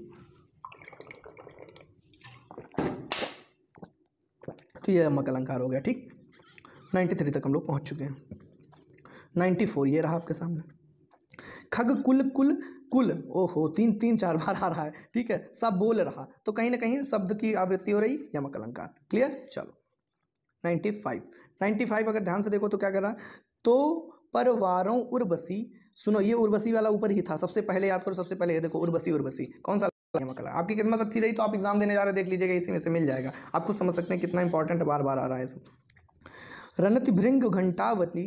तो ये अमक अलंकार हो गया ठीक नाइन्टी थ्री तक हम लोग पहुँच चुके हैं नाइन्टी फोर ये रहा आपके सामने खग कुल कुल कुल ओहो तीन तीन चार बार आ रहा है ठीक है सब बोल रहा तो कहीं ना कहीं शब्द की आवृत्ति हो रही यमक अलंकार क्लियर चलो नाइन्टी फाइव नाइन्टी फाइव अगर ध्यान से देखो तो क्या कर रहा तो परवारों उर्वशी सुनो ये उर्वशी वाला ऊपर ही था सबसे पहले याद करो सबसे पहले ये देखो उर्वशी उर्वशी कौन सा मकला आपकी किस्मत अच्छी रही तो आप एग्जाम देने जा रहे देख लीजिएगा इसी में से मिल जाएगा आप खुद समझ सकते हैं कितना इंपॉर्टेंट बार बार आ रहा है सब भृंग घंटावती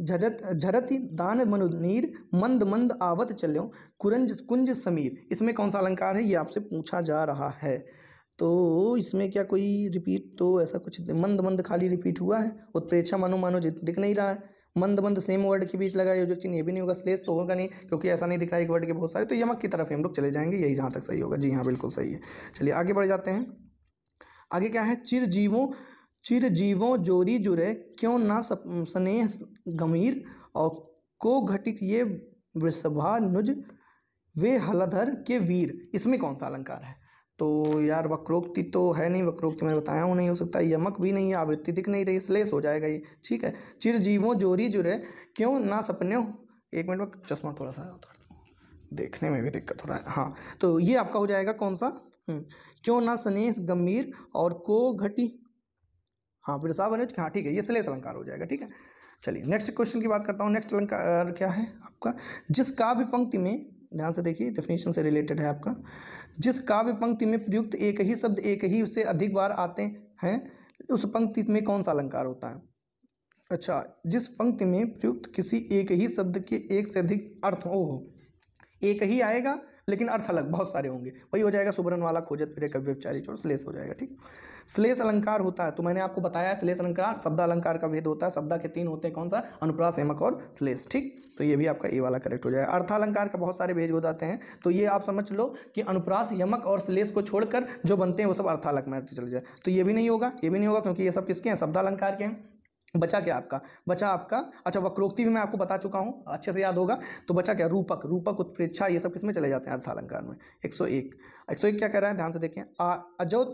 झरत झरति दान मनुनीर मंद मंद आवत चलो कुरंज कुंज समीर इसमें कौन सा अलंकार है ये आपसे पूछा जा रहा है तो इसमें क्या कोई रिपीट तो ऐसा कुछ मंद मंद खाली रिपीट हुआ है उत्प्रेक्षा मानो मानो दिख नहीं रहा है मंद मंद सेम वर्ड के बीच लगा योजक चिन्ह ये भी नहीं होगा स्लेस तो होगा नहीं क्योंकि ऐसा नहीं दिख रहा है एक वर्ड के बहुत सारे तो यमक की तरफ हम लोग चले जाएंगे यही जहाँ तक सही होगा जी हाँ बिल्कुल सही है चलिए आगे बढ़ जाते हैं आगे क्या है चिरजीवों चिरजीवों जोरी जुरे क्यों ना स्नेह गंभीर और को घटित ये वृषभानुज वे हलधर के वीर इसमें कौन सा अलंकार है तो यार वक्रोक्ति तो है नहीं वक्रोक्ति तो मैंने बताया हूँ नहीं हो सकता यमक भी नहीं है आवृत्ति दिख नहीं रही स्लेस हो जाएगा ये ठीक है चिरजीवों जोरी जुरे क्यों ना सपने एक मिनट में चश्मा थोड़ा सा देखने में भी दिक्कत हो रहा है हाँ तो ये आपका हो जाएगा कौन सा हम्म, क्यों ना सनेश गंभीर और को घटी हाँ फिर साहब अनुज हाँ ठीक है ये स्लेस अलंकार हो जाएगा ठीक है चलिए नेक्स्ट क्वेश्चन की बात करता हूँ नेक्स्ट अलंकार क्या है आपका जिस काव्य पंक्ति में ध्यान से देखिए डेफिनेशन से रिलेटेड है आपका जिस काव्य पंक्ति में प्रयुक्त एक ही शब्द एक ही उससे अधिक बार आते हैं उस पंक्ति में कौन सा अलंकार होता है अच्छा जिस पंक्ति में प्रयुक्त किसी एक ही शब्द के एक से अधिक अर्थ हो एक ही आएगा लेकिन अर्थ अलग बहुत सारे होंगे वही हो जाएगा सुबरन वाला खोजत फिर कव्य विचारी जोड़ श्लेष हो जाएगा ठीक श्लेष अलंकार होता है तो मैंने आपको बताया श्लेष अलंकार शब्द अलंकार का भेद होता है शब्द के तीन होते हैं कौन सा अनुप्रास एमक और श्लेष ठीक तो ये भी आपका ए वाला करेक्ट हो जाएगा अर्थालंकार का बहुत सारे भेद हो जाते हैं तो ये आप समझ लो कि अनुप्रास यमक और श्लेष को छोड़कर जो बनते हैं वो सब अर्थालक में चले जाए तो ये भी नहीं होगा ये भी नहीं होगा क्योंकि ये सब किसके हैं शब्दालंकार के हैं बचा क्या आपका बचा आपका अच्छा वक्रोक्ति भी मैं आपको बता चुका हूँ अच्छे से याद होगा तो बचा क्या रूपक रूपक उत्प्रेक्षा ये सब किस में चले जाते हैं अर्थालंकार में 101 101 क्या कह रहा है ध्यान से देखें अजो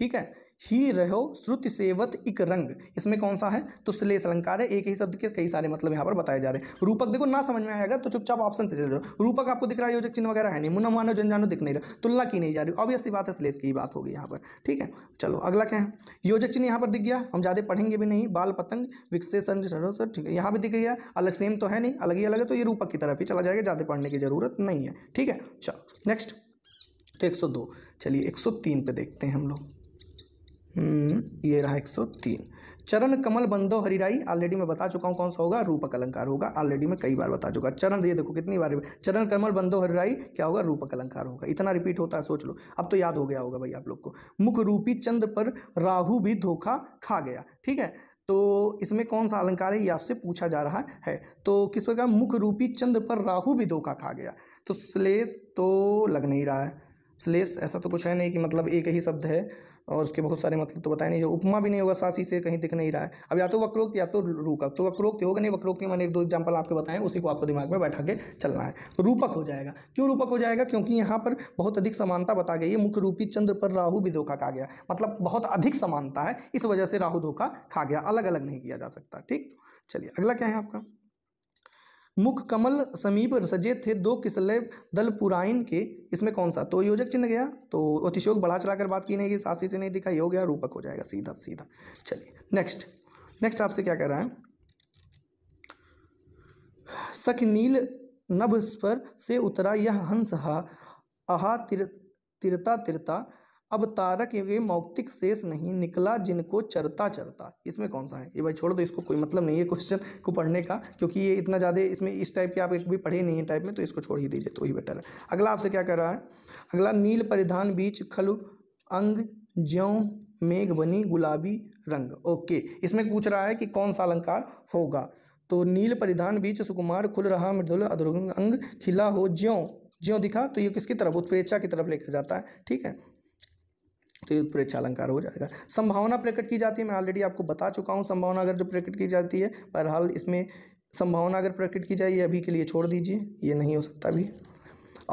ठीक है ही रहो श्रुति सेवत इक रंग इसमें कौन सा है तो श्लेष अलंकार है एक ही शब्द के कई सारे मतलब यहाँ पर बताए जा रहे हैं रूपक देखो ना समझ में आएगा तो चुपचाप ऑप्शन से चले जाओ रूपक आपको दिख रहा है योजक चिन्ह वगैरह है नहीं मुन्ना मानो जनजानो दिख नहीं रहा तुलना की नहीं जा रही ऑब्वियस बात है श्लेष की बात होगी यहाँ पर ठीक है चलो अगला क्या है योजक चिन्ह यहाँ पर दिख गया हम ज़्यादा पढ़ेंगे भी नहीं बाल पतंग विकसेषण सर तो ठीक है यहाँ भी दिख गया अलग सेम तो है नहीं अलग ही अलग है तो ये रूपक की तरफ ही चला जाएगा ज़्यादा पढ़ने की जरूरत नहीं है ठीक है चलो नेक्स्ट तो एक सौ दो चलिए एक सौ तीन पे देखते हैं हम लोग हम्म, ये रहा एक सौ तीन चरण कमल बंदो हरिराई ऑलरेडी मैं बता चुका हूँ कौन सा होगा रूपक अलंकार होगा ऑलरेडी मैं कई बार बता चुका चरण ये देखो कितनी बार चरण कमल बंदो हरिराई क्या होगा रूपक अलंकार होगा इतना रिपीट होता है सोच लो अब तो याद हो गया होगा भाई आप लोग को मुख रूपी चंद्र पर राहु भी धोखा खा गया ठीक है तो इसमें कौन सा अलंकार है ये आपसे पूछा जा रहा है तो किस प्रकार मुख रूपी चंद्र पर राहु भी धोखा खा गया तो श्लेष तो लग नहीं रहा है श्लेष ऐसा तो कुछ है नहीं कि मतलब एक ही शब्द है और उसके बहुत सारे मतलब तो बताए नहीं जो उपमा भी नहीं होगा सासी से कहीं दिख नहीं रहा है अब या तो वक्रोक्त या तो रूपक तो वक्रोक्त होगा नहीं वक्रोक्त मैंने एक दो एग्जाम्पल आपको बताएं उसी को आपको दिमाग में बैठा के चलना है तो रूपक हो जाएगा क्यों रूपक हो जाएगा क्योंकि यहाँ पर बहुत अधिक समानता बता गई है मुख्य रूपी चंद्र पर राहु भी धोखा खा गया मतलब बहुत अधिक समानता है इस वजह से राहु धोखा खा गया अलग अलग नहीं किया जा सकता ठीक चलिए अगला क्या है आपका मुख कमल समीप सजे थे दो किसले दल पुराइन के इसमें कौन सा तो योजक चिन्ह गया तो अतिशोक बढ़ा चढ़ा कर बात की नहीं कि सासी से नहीं दिखाई हो गया रूपक हो जाएगा सीधा सीधा चलिए नेक्स्ट नेक्स्ट आपसे क्या कह रहा है सख नील नभ स्पर से उतरा यह हंस हा आहा तिर तिरता तिरता अब तारक ये मौक्तिक शेष नहीं निकला जिनको चरता चरता इसमें कौन सा है ये भाई छोड़ दो इसको कोई मतलब नहीं है क्वेश्चन को पढ़ने का क्योंकि ये इतना ज़्यादा इसमें इस टाइप के आप एक भी पढ़े नहीं है टाइप में तो इसको छोड़ ही दीजिए तो ही बेटर है अगला आपसे क्या कर रहा है अगला नील परिधान बीच खलु अंग ज्यों मेघ बनी गुलाबी रंग ओके इसमें पूछ रहा है कि कौन सा अलंकार होगा तो नील परिधान बीच सुकुमार खुल रहा मृदुल अंग खिला हो ज्यों ज्यों दिखा तो ये किसकी तरफ उत्प्रेक्षा की तरफ लेकर जाता है ठीक है तो अलंकार हो जाएगा संभावना प्रकट की जाती है मैं ऑलरेडी आपको बता चुका हूँ संभावना अगर जो प्रकट की जाती है बहरहाल इसमें संभावना अगर प्रकट की जाए ये अभी के लिए छोड़ दीजिए ये नहीं हो सकता अभी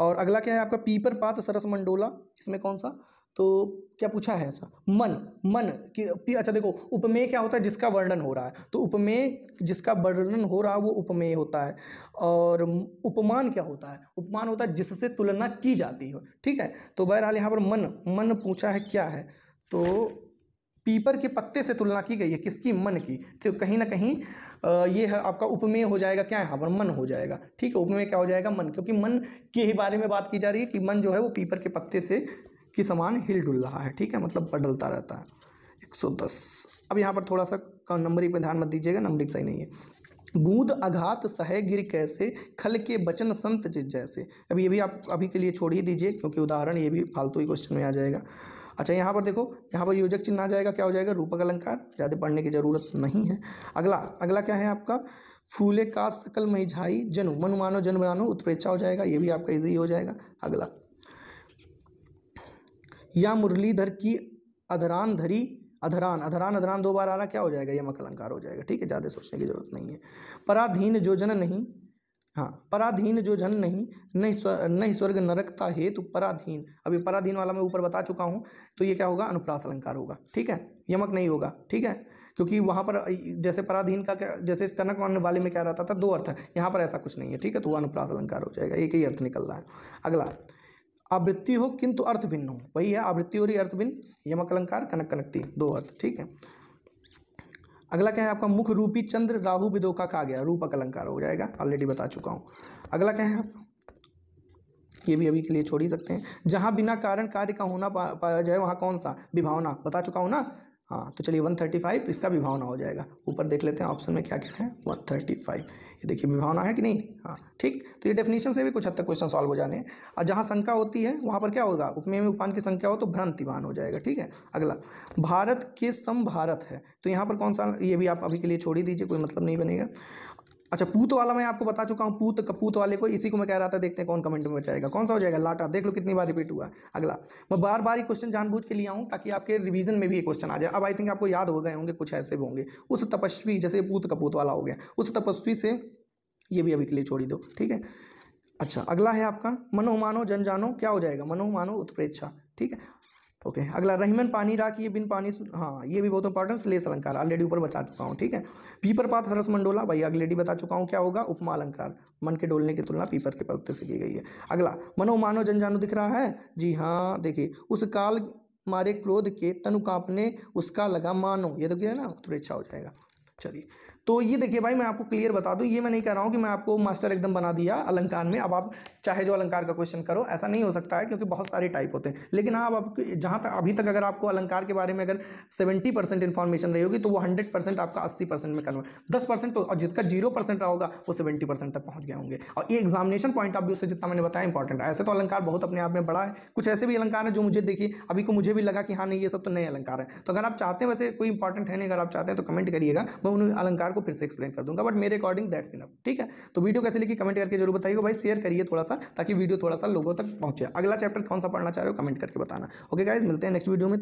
और अगला क्या है आपका पीपर पात सरस मंडोला इसमें कौन सा तो क्या पूछा है ऐसा मन मन कि अच्छा देखो उपमेय क्या होता है जिसका वर्णन हो रहा है तो उपमेय जिसका वर्णन हो रहा है वो उपमेय होता है और उपमान क्या होता है उपमान होता है जिससे तुलना की जाती हो ठीक है तो बहरहाल यहाँ पर मन मन पूछा है क्या है तो पीपर के पत्ते से तुलना की गई है किसकी मन की तो कहीं ना कहीं ये है आपका उपमेय हो जाएगा क्या यहाँ पर मन हो जाएगा ठीक है उपमेय क्या हो जाएगा मन क्योंकि मन के ही बारे में बात की जा रही है कि मन जो है वो पीपर के पत्ते से कि समान हिल डुल रहा है ठीक है मतलब बदलता रहता है 110 अब यहाँ पर थोड़ा सा नंबरिंग पर ध्यान मत दीजिएगा नंबरिंग सही नहीं है बूंद आघात सह गिर कैसे खल के बचन संत जित जैसे अब ये भी आप अभी के लिए छोड़ ही दीजिए क्योंकि उदाहरण ये भी फालतू ही क्वेश्चन में आ जाएगा अच्छा यहाँ पर देखो यहाँ पर योजक चिन्ह आ जाएगा क्या हो जाएगा रूपक अलंकार ज़्यादा पढ़ने की ज़रूरत नहीं है अगला अगला क्या है आपका फूले का सकल मिझाई जनु मनुमानो जन उत्प्रेक्षा हो जाएगा ये भी आपका इजी हो जाएगा अगला या मुरलीधर की अधरान धरी अधरान अधरान अधरान दो बार आ रहा क्या हो जाएगा यह मकलंकार अलंकार हो जाएगा ठीक है ज़्यादा सोचने की जरूरत नहीं है पराधीन जो जन नहीं हाँ पराधीन जो जन नहीं नहीं स्वर्ग स्वर्ग नरकता हेतु पराधीन अभी पराधीन वाला मैं ऊपर बता चुका हूँ तो ये क्या होगा अनुप्रास अलंकार होगा ठीक है यमक नहीं होगा ठीक है क्योंकि वहाँ पर जैसे पराधीन का क्या जैसे कनक वाले में क्या रहता था दो अर्थ है यहाँ पर ऐसा कुछ नहीं है ठीक है तो वह अनुप्रास अलंकार हो जाएगा एक ही अर्थ निकल रहा है अगला आवृत्ति हो किंतु अर्थ भिन्न हो वही है आवृत्ति और अर्थ भिन्न यमक अलंकार कनक कनकती दो अर्थ ठीक है अगला क्या है आपका मुख रूपी चंद्र राहु विदोका का गया रूपक अलंकार हो जाएगा ऑलरेडी बता चुका हूँ अगला क्या है आपका ये भी अभी के लिए छोड़ ही सकते हैं जहां बिना कारण कार्य का होना पाया जाए वहां कौन सा विभावना बता चुका हूँ ना हाँ तो चलिए वन थर्टी फाइव इसका विभावना हो जाएगा ऊपर देख लेते हैं ऑप्शन में क्या क्या है वन थर्टी ये देखिए विभावना है कि नहीं हाँ ठीक तो ये डेफिनेशन से भी कुछ हद तक क्वेश्चन सॉल्व हो जाने हैं और जहाँ संख्या होती है वहाँ पर क्या होगा उपमेय में उपान की संख्या हो तो भ्रांतिमान हो जाएगा ठीक है अगला भारत के सम भारत है तो यहाँ पर कौन सा ये भी आप अभी के लिए छोड़ ही दीजिए कोई मतलब नहीं बनेगा अच्छा पूत वाला मैं आपको बता चुका हूँ पूत कपूत वाले को इसी को मैं कह रहा था देखते हैं कौन कमेंट में बचाएगा कौन सा हो जाएगा लाटा देख लो कितनी बार रिपीट हुआ अगला मैं बार बार ये क्वेश्चन जानबूझ के लिया हूँ ताकि आपके रिवीजन में भी ये क्वेश्चन आ जाए अब आई थिंक आपको याद हो गए होंगे कुछ ऐसे भी होंगे उस तपस्वी जैसे पूत कपूत वाला हो गया उस तपस्वी से ये भी अभी के लिए छोड़ी दो ठीक है अच्छा अगला है आपका मनोमानो जनजानो जन जानो क्या हो जाएगा मनो मानो उत्प्रेक्षा ठीक है ओके okay, अगला रहीमन पानी राख ये बिन पानी हाँ ये भी बहुत इंपॉर्टेंट स्लेस अलंकार ऑलरेडी ऊपर बता चुका हूँ ठीक है पीपर पात सरस मंडोला भाई अगलेडी बता चुका हूँ क्या होगा उपमा अलंकार मन के डोलने की तुलना पीपर के पत्ते से की गई है अगला मनो मानव जनजानु दिख रहा है जी हाँ देखिए उस काल मारे क्रोध के तनु कांपने उसका लगा मानो ये तो क्या है ना थोड़ी अच्छा हो जाएगा चलिए तो ये देखिए भाई मैं आपको क्लियर बता दूँ ये मैं नहीं कह रहा हूँ कि मैं आपको मास्टर एकदम बना दिया अलंकार में अब आप चाहे जो अलंकार का क्वेश्चन करो ऐसा नहीं हो सकता है क्योंकि बहुत सारे टाइप होते हैं लेकिन हाँ आप जहाँ तक अभी तक अगर आपको अलंकार के बारे में अगर सेवेंटी परसेंट इन्फॉर्मेशन रही होगी तो वो हंड्रेड परसेंट आपका अस्सी परसेंट में करना दस परसेंट तो और जिसका जीरो परसेंट रहा होगा वो सेवेंटी परसेंट तक पहुँच गए होंगे और ये एग्जामिनेशन पॉइंट ऑफ व्यू से जितना मैंने बताया इंपॉर्टेंट है ऐसे तो अलंकार बहुत अपने आप में बड़ा है कुछ ऐसे भी अलंकार है जो मुझे देखिए अभी को मुझे भी लगा कि हाँ नहीं ये सब तो नए अलंकार है तो अगर आप चाहते हैं वैसे कोई इंपॉर्टेंट है नहीं अगर आप चाहते हैं तो कमेंट करिएगा मैं उन अलंकार आपको फिर से एक्सप्लेन कर दूंगा बट मेरे अकॉर्डिंग दैट्स इनफ ठीक है तो वीडियो कैसे लिखी कमेंट करके जरूर बताइए भाई शेयर करिए थोड़ा सा ताकि वीडियो थोड़ा सा लोगों तक पहुंचे अगला चैप्टर कौन सा पढ़ना चाह रहे हो कमेंट करके बताना ओके गाइज मिलते हैं नेक्स्ट वीडियो में